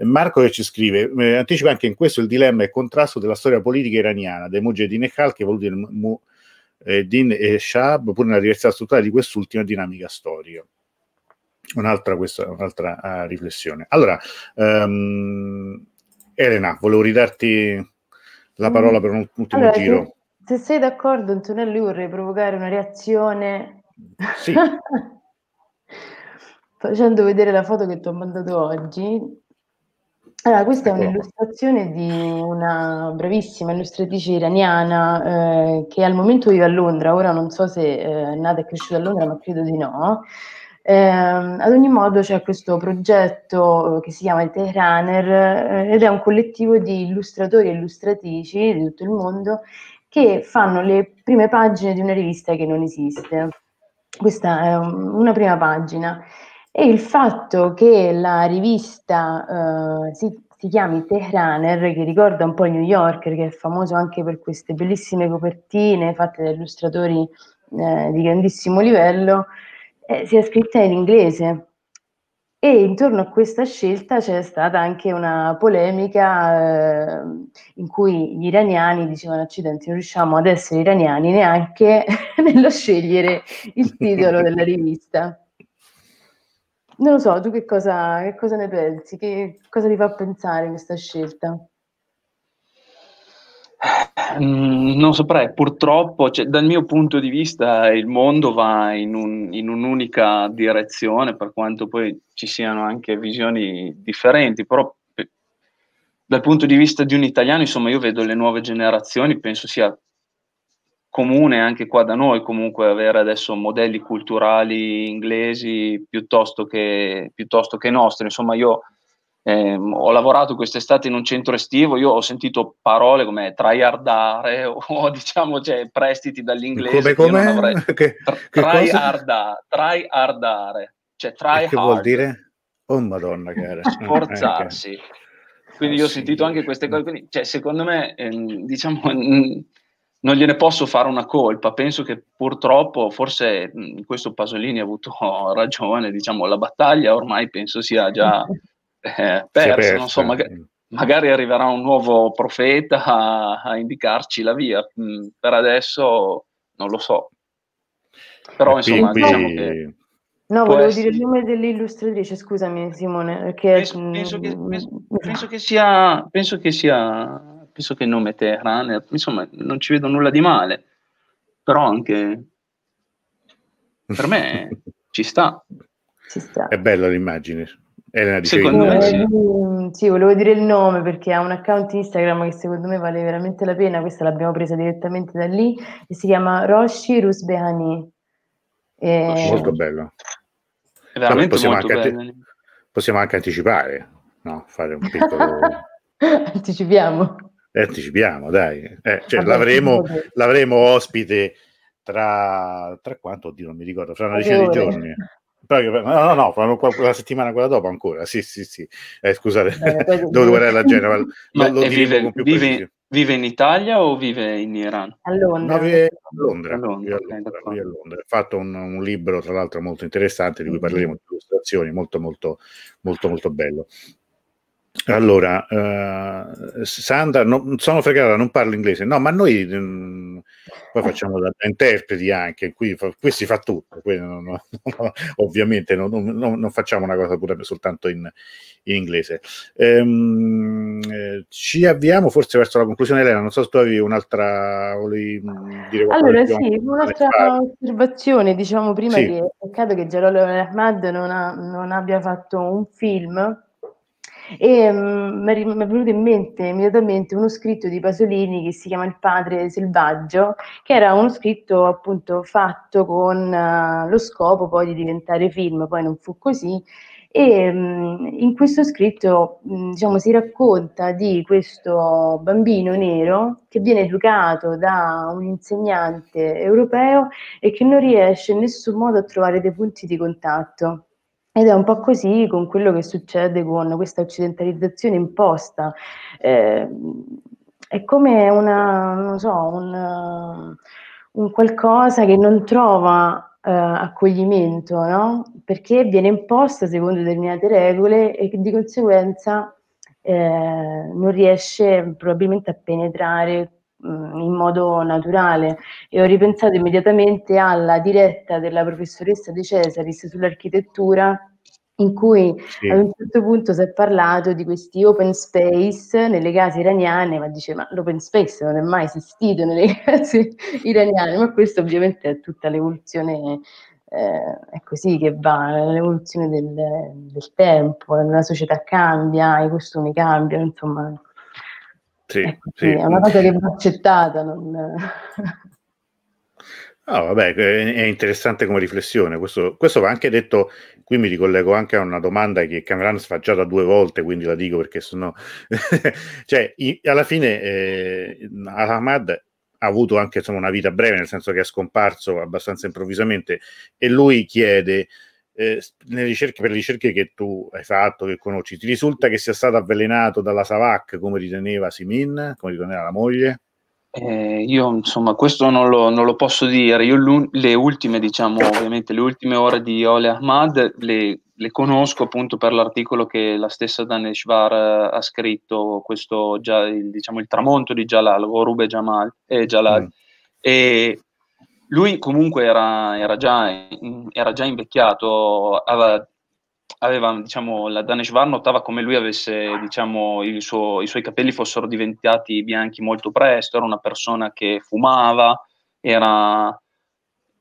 Marco che ci scrive, eh, anticipa anche in questo il dilemma e il contrasto della storia politica iraniana, dei Mujahideen e che vuol dire mu- eh, Din e eh, Shab, pur nella diversità strutturale di quest'ultima dinamica storica. Un'altra, questa, un'altra uh, riflessione. Allora, um, Elena, volevo ridarti la mm. parola per un ultimo allora, giro. Se, se, sei d'accordo, Antonello, io vorrei provocare una reazione. Sì. Facendo vedere la foto che ti ho mandato oggi, allora, questa è ecco. un'illustrazione di una bravissima illustratrice iraniana eh, che al momento vive a Londra, ora non so se eh, è nata e cresciuta a Londra, ma credo di no. Eh, ad ogni modo c'è questo progetto eh, che si chiama il Tehraner eh, ed è un collettivo di illustratori e illustratrici di tutto il mondo che fanno le prime pagine di una rivista che non esiste. Questa è una prima pagina e il fatto che la rivista eh, si, si, chiami Tehraner, che ricorda un po' New Yorker, che è famoso anche per queste bellissime copertine fatte da illustratori eh, di grandissimo livello, eh, sia scritta in inglese. E intorno a questa scelta c'è stata anche una polemica eh, in cui gli iraniani dicevano accidenti, non riusciamo ad essere iraniani neanche nello scegliere il titolo della rivista. Non lo so, tu che cosa, che cosa ne pensi? Che cosa ti fa pensare questa scelta? Mm, non saprei, purtroppo, cioè, dal mio punto di vista, il mondo va in, un, in, un'unica direzione, per quanto poi ci siano anche visioni differenti, però dal punto di vista di un italiano, insomma, io vedo le nuove generazioni, penso sia comune anche qua da noi comunque avere adesso modelli culturali inglesi piuttosto che, piuttosto che nostri. Insomma, io eh, ho lavorato quest'estate in un centro estivo, io ho sentito parole come tryhardare o diciamo cioè, prestiti dall'inglese. Come, come? Avrei... tryhardare, tryhardare, cioè try Che hard. vuol dire? Oh madonna cara. Sforzarsi. Eh, Quindi io ho eh, sentito anche queste cose, quindi, cioè, secondo me, eh, diciamo, non gliene posso fare una colpa, penso che purtroppo forse mm, in questo Pasolini ha avuto ragione, diciamo la battaglia ormai penso sia già eh, persa, persa. non so, magari, magari, arriverà un nuovo profeta a, a, indicarci la via, mm, per adesso non lo so, però insomma Quindi... diciamo che... No, volevo essere... dire il nome dell'illustratrice, scusami Simone, perché... Penso, penso, mm, che, penso, penso che sia... Penso che sia penso che il nome Teheran, insomma, non ci vedo nulla di male, però anche per me ci sta. Ci sta. È bella l'immagine. Elena, secondo me sì. sì. volevo dire il nome perché ha un account Instagram che secondo me vale veramente la pena. Questa l'abbiamo presa direttamente da lì e si chiama Roshi Rusbehani. E... Molto bello. È veramente possiamo, anche atti- possiamo anche anticipare, no? Fare un piccolo. Anticipiamo. Eh, anticipiamo, dai. Eh, cioè, l'avremo, l'avremo, ospite tra, tra quanto? Oddio, non mi ricordo, fra una decina di giorni. No, no, no, la settimana quella dopo ancora. Sì, sì, sì. Eh, scusate, eh, devo guardare la Genova. Ma lo, lo vive, vive, vive, in Italia o vive in Iran? A Londra. No, vive a Londra. A Londra, a Londra, okay, a Londra. fatto un, un, libro, tra l'altro, molto interessante, di cui mm-hmm. parleremo di illustrazioni, molto, molto, molto, molto bello. Allora, uh, Sandra, non, sono fregata, non parlo inglese. No, ma noi mh, mm, poi eh. facciamo da, interpreti anche, qui, fa, qui si fa tutto. Non, non, ovviamente non, facciamo una cosa pure soltanto in, in inglese. Ehm, eh, ci avviamo forse verso la conclusione, Elena. Non so se tu avevi un'altra... Volevi mm, dire allora sì, un'altra osservazione, diciamo prima sì. che peccato che Gerolamo Ahmad non, ha, non abbia fatto un film e mm, mi è venuto in mente immediatamente uno scritto di Pasolini che si chiama Il padre selvaggio, che era uno scritto appunto fatto con uh, lo scopo poi di diventare film, poi non fu così. E um, in questo scritto um, diciamo, si racconta di questo bambino nero che viene educato da un insegnante europeo e che non riesce in nessun modo a trovare dei punti di contatto ed è un po' così con quello che succede con questa occidentalizzazione imposta. Eh, è come una, so, un, un, qualcosa che non trova eh, accoglimento, no? perché viene imposta secondo determinate regole e di conseguenza eh, non riesce probabilmente a penetrare Mm, in modo naturale e ho ripensato immediatamente alla diretta della professoressa De Cesaris sull'architettura in cui sì. ad un certo punto si è parlato di questi open space nelle case iraniane, ma diceva l'open space non è mai esistito nelle case iraniane, ma questo ovviamente è tutta l'evoluzione, eh, è così che va, l'evoluzione del, del tempo, la società cambia, i costumi cambiano, insomma sì, ecco, sì. È una cosa che va accettata. Non... Ah, vabbè, è interessante come riflessione. Questo, questo, va anche detto. Qui mi ricollego anche a una domanda che Cameron fa già da due volte, quindi la dico perché sennò. cioè, i, alla fine eh, Ahmad ha avuto anche insomma, una vita breve, nel senso che è scomparso abbastanza improvvisamente, e lui chiede eh, ricerche, per le ricerche che tu hai fatto, che conosci, ti risulta che sia stato avvelenato dalla Savac come riteneva Simin, come riteneva la moglie? Eh, io insomma questo non lo, non lo posso dire, io le ultime diciamo ovviamente le ultime ore di Ole Ahmad le, le conosco appunto per l'articolo che la stessa Daneshvar eh, ha scritto, questo, già, il, diciamo il tramonto di Jalal, Gorube Jamal, eh, Jalal. Mm. E lui comunque era, era, già, era già, invecchiato, aveva, aveva diciamo, la Daneshvar notava come lui avesse, diciamo, suo, i suoi capelli fossero diventati bianchi molto presto, era una persona che fumava, era,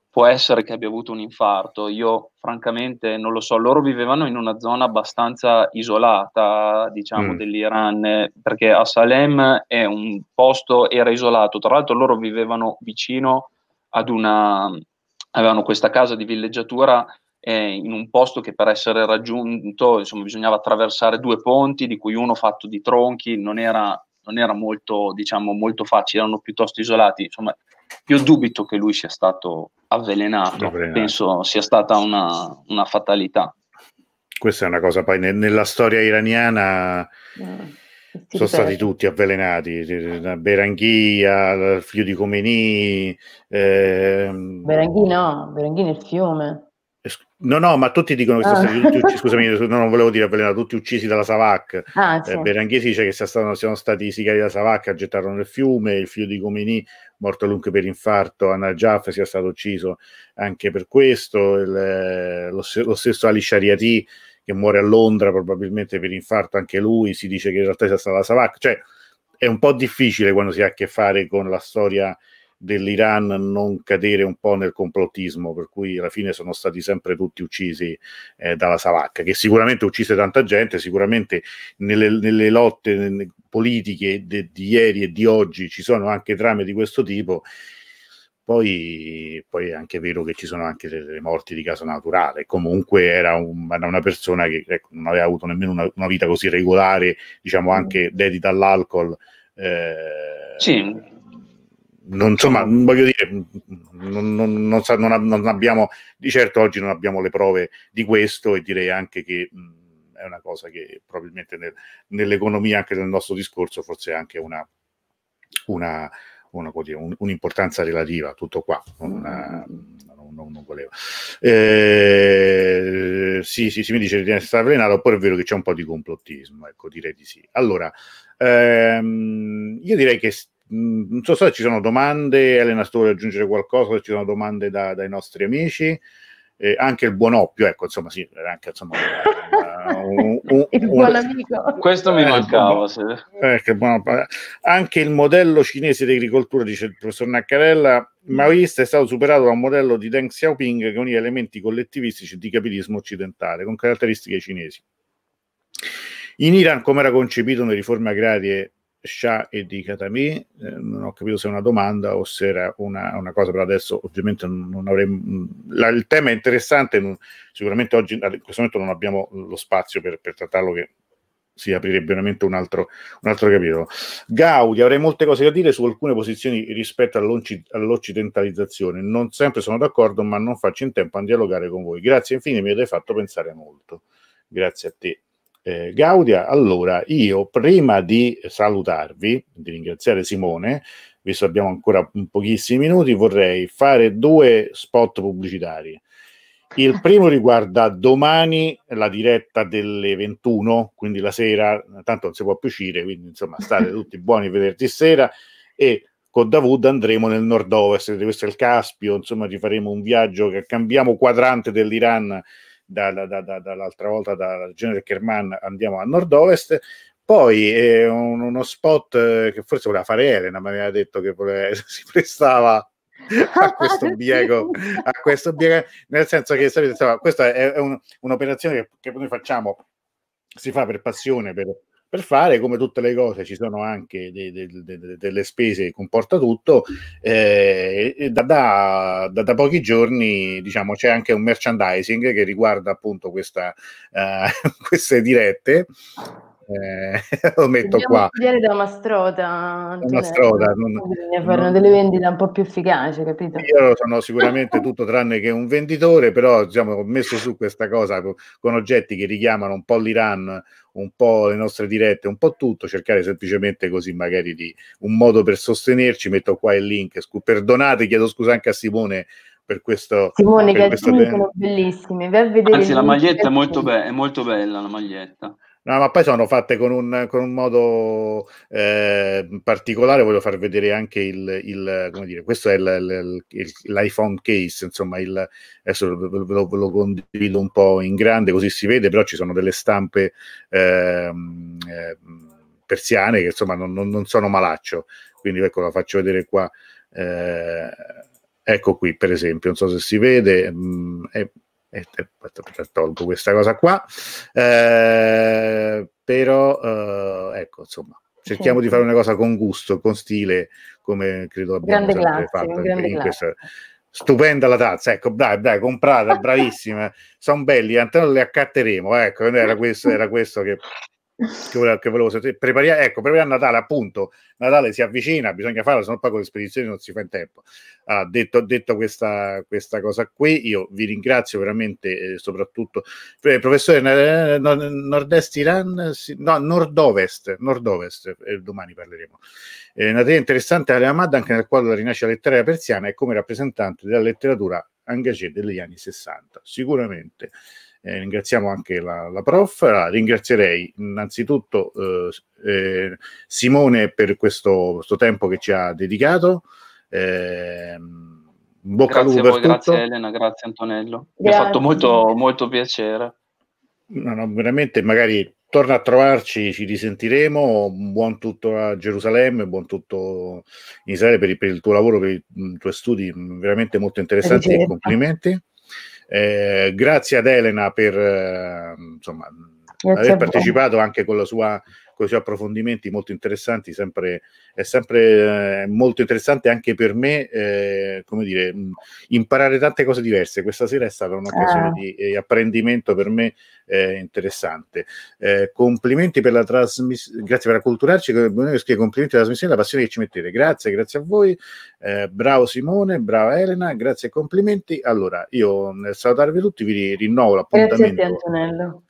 può essere che abbia avuto un infarto, io francamente non lo so, loro vivevano in una zona abbastanza isolata, diciamo, mm. dell'Iran, perché a Salem è un posto, era isolato, tra l'altro loro vivevano vicino ad una, avevano questa casa di villeggiatura eh, in un posto che per essere raggiunto insomma, bisognava attraversare due ponti, di cui uno fatto di tronchi, non era, non era molto, diciamo, molto facile, erano piuttosto isolati. Insomma, io dubito che lui sia stato avvelenato, avvelenato. penso sia stata una, una, fatalità. Questa è una cosa poi nella storia iraniana. Mm sono stati tutti avvelenati, eh, eh, Beranghia, il figlio di Comeni. Ehm... Beranghi no, Beranghi nel fiume. No, no, ma tutti dicono che sono ah. stati tutti uccisi, scusami, no, non volevo dire avvelenati, tutti uccisi dalla Savac. Ah, sì. eh, Beranghi dice che siano, siano stati i sicari della Savac a gettarlo nel fiume, il figlio di Comeni morto lungo per infarto, Anna Jaff sia stato ucciso anche per questo, il, eh, lo, lo, stesso Ali Shariati che muore a Londra probabilmente per infarto anche lui, si dice che in realtà sia stata la Savak, cioè è un po' difficile quando si ha a che fare con la storia dell'Iran non cadere un po' nel complottismo, per cui alla fine sono stati sempre tutti uccisi eh, dalla Savacca, che sicuramente uccise tanta gente, sicuramente nelle, nelle lotte politiche de, di ieri e di oggi ci sono anche trame di questo tipo poi, poi, è anche vero che ci sono anche delle morti di caso naturale. Comunque era, un, era una persona che ecco, non aveva avuto nemmeno una, una, vita così regolare, diciamo mm. anche dedita all'alcol. Eh, sì. Non, insomma, mm, voglio dire, mm, non, non, non, non, abbiamo, di certo oggi non abbiamo le prove di questo e direi anche che mh, è una cosa che probabilmente nel, nell'economia, anche nel nostro discorso, forse è anche una, una un'importanza un relativa, tutto qua. Una, mm. eh, non, non, voleva. Eh, sì, sì, si mi dice di essere avvelenato, oppure è vero che c'è un po' di complottismo, ecco, direi di sì. Allora, ehm, io direi che mm, non so se ci sono domande, Elena, se vuoi aggiungere qualcosa, se ci sono domande da, dai nostri amici. Eh, anche il buon oppio, ecco, insomma, sì, anche insomma, un, un, il buon amico. Questo mi eh, mancava. Eh, se... ecco, buona... anche il modello cinese di agricoltura, dice il professor Naccarella, maoista è stato superato da un modello di Deng Xiaoping che univa elementi collettivistici di capitalismo occidentale con caratteristiche cinesi. In Iran, come era concepito nelle riforme agrarie Shah e di Katami, eh, non ho capito se è una domanda o se era una, una cosa, però adesso ovviamente non, avremmo. La, il tema è interessante, non, sicuramente oggi in questo momento non abbiamo lo spazio per, per trattarlo che si aprirebbe veramente un altro, un altro, capitolo. Gaudi, avrei molte cose da dire su alcune posizioni rispetto all'occidentalizzazione. Non sempre sono d'accordo, ma non faccio in tempo a dialogare con voi. Grazie infine, mi avete fatto pensare molto. Grazie a te, eh, Gaudia, allora io prima di salutarvi, di ringraziare Simone, visto che abbiamo ancora pochissimi minuti, vorrei fare due spot pubblicitari. Il primo riguarda domani la diretta delle 21, quindi la sera, tanto non si può più uscire, quindi insomma state tutti buoni vederti sera e con Davud andremo nel nord-ovest, questo è il Caspio, insomma ci faremo un viaggio che cambiamo quadrante dell'Iran dalla, da, da, dall'altra volta dalla regione del Kerman andiamo a nord-ovest, poi eh, un, uno spot eh, che forse voleva fare Elena, ma aveva detto che voleva, si prestava a questo biego, a questo biego nel senso che sapete, questa è, un, un'operazione che, che noi facciamo, si fa per passione, per, per fare, come tutte le cose ci sono anche de, de, de, delle spese che comporta tutto, eh, e da, da, da, da, pochi giorni diciamo, c'è anche un merchandising che riguarda appunto questa, uh, queste dirette eh, lo metto qua. Viene da una stroda. Una stroda. Non, fare non... delle vendite un po' più efficaci, capito? Io sono sicuramente tutto tranne che un venditore, però diciamo, ho messo su questa cosa con oggetti che richiamano un po' l'Iran, un po' le nostre dirette, un po' tutto, cercare semplicemente così magari di un modo per sostenerci, metto qua il link, scu- perdonate, chiedo scusa anche a Simone per questo Simone, per questo sono bellissimi, Anzi, la maglietta è molto, be- è molto bella la maglietta. No, ma poi sono fatte con un, con un modo eh, particolare, voglio far vedere anche il, il come dire, questo è il, il, l'iPhone case, insomma, il, adesso ve lo, lo, condivido un po' in grande così si vede, però ci sono delle stampe ehm, eh, persiane che insomma non, non, sono malaccio, quindi ecco la faccio vedere qua. Eh, ecco qui per esempio, non so se si vede, mh, mm, è, e, e, tolgo questa cosa qua, eh, però eh, ecco insomma cerchiamo sì. di fare una cosa con gusto, con stile, come credo abbiamo grande fatto in, in questa... Stupenda la tazza, ecco, dai, dai, comprata, bravissima, sono belli, intanto le accatteremo, ecco, era questo, era questo che che volevo, che volevo sapere. Prepariamo, ecco, prepariamo Natale, appunto. Natale si avvicina, bisogna farlo, se no poi con le spedizioni non si fa in tempo. Ah, detto, detto questa, questa, cosa qui, io vi ringrazio veramente, eh, soprattutto eh, professore eh, Nord-Est Iran, sì, no, Nord-Ovest, Nord-Ovest, eh, domani parleremo. Eh, una teoria interessante è anche nel quadro della rinascita letteraria persiana e come rappresentante della letteratura engagée degli anni 60, sicuramente. Eh, ringraziamo anche la, la prof, ah, ringrazierei innanzitutto eh, eh Simone per questo, questo, tempo che ci ha dedicato. Eh, bocca grazie al lupo. Voi, grazie Elena, grazie Antonello. Grazie. Mi ha fatto molto, molto piacere. No, no, veramente, magari torna a trovarci, ci risentiremo. Buon tutto a Gerusalemme, buon tutto in Israele per, per il, tuo lavoro, per i, mm, tuoi studi, mm, veramente molto interessanti. Complimenti. Eh, grazie ad Elena per eh, insomma, aver partecipato anche con la sua così approfondimenti molto interessanti, sempre, è sempre eh, molto interessante anche per me, eh, come dire, mh, mm, imparare tante cose diverse. Questa sera è stata un'occasione ah. di eh, apprendimento per me eh, interessante. Eh, complimenti per la trasmissione, grazie per acculturarci, complimenti per la trasmissione, la passione che ci mettete. Grazie, grazie a voi. Eh, bravo Simone, brava Elena, grazie e complimenti. Allora, io nel salutarvi tutti vi rinnovo l'appuntamento. Grazie a te, Antonello.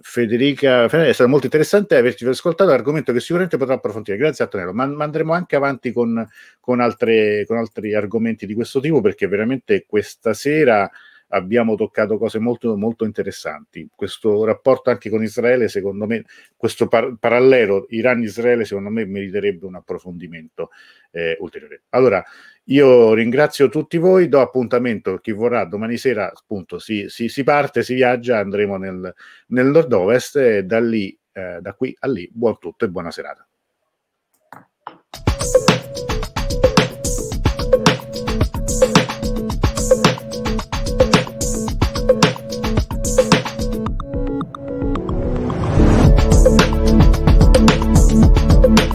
Federica Fernandez, è stato molto interessante averci ascoltato argomento che sicuramente potrà approfondire. Grazie Antonello, ma, ma andremo anche avanti con, con, altre, con altri argomenti di questo tipo perché veramente questa sera abbiamo toccato cose molto, molto interessanti. Questo rapporto anche con Israele, secondo me, questo par- parallelo Iran-Israele, secondo me, meriterebbe un approfondimento eh, ulteriore. Allora, io ringrazio tutti voi, do appuntamento a chi vorrà domani sera, appunto, si, si, si parte, si viaggia, andremo nel, nel nord-ovest e da lì, eh, da qui a lì, buon tutto e buona serata.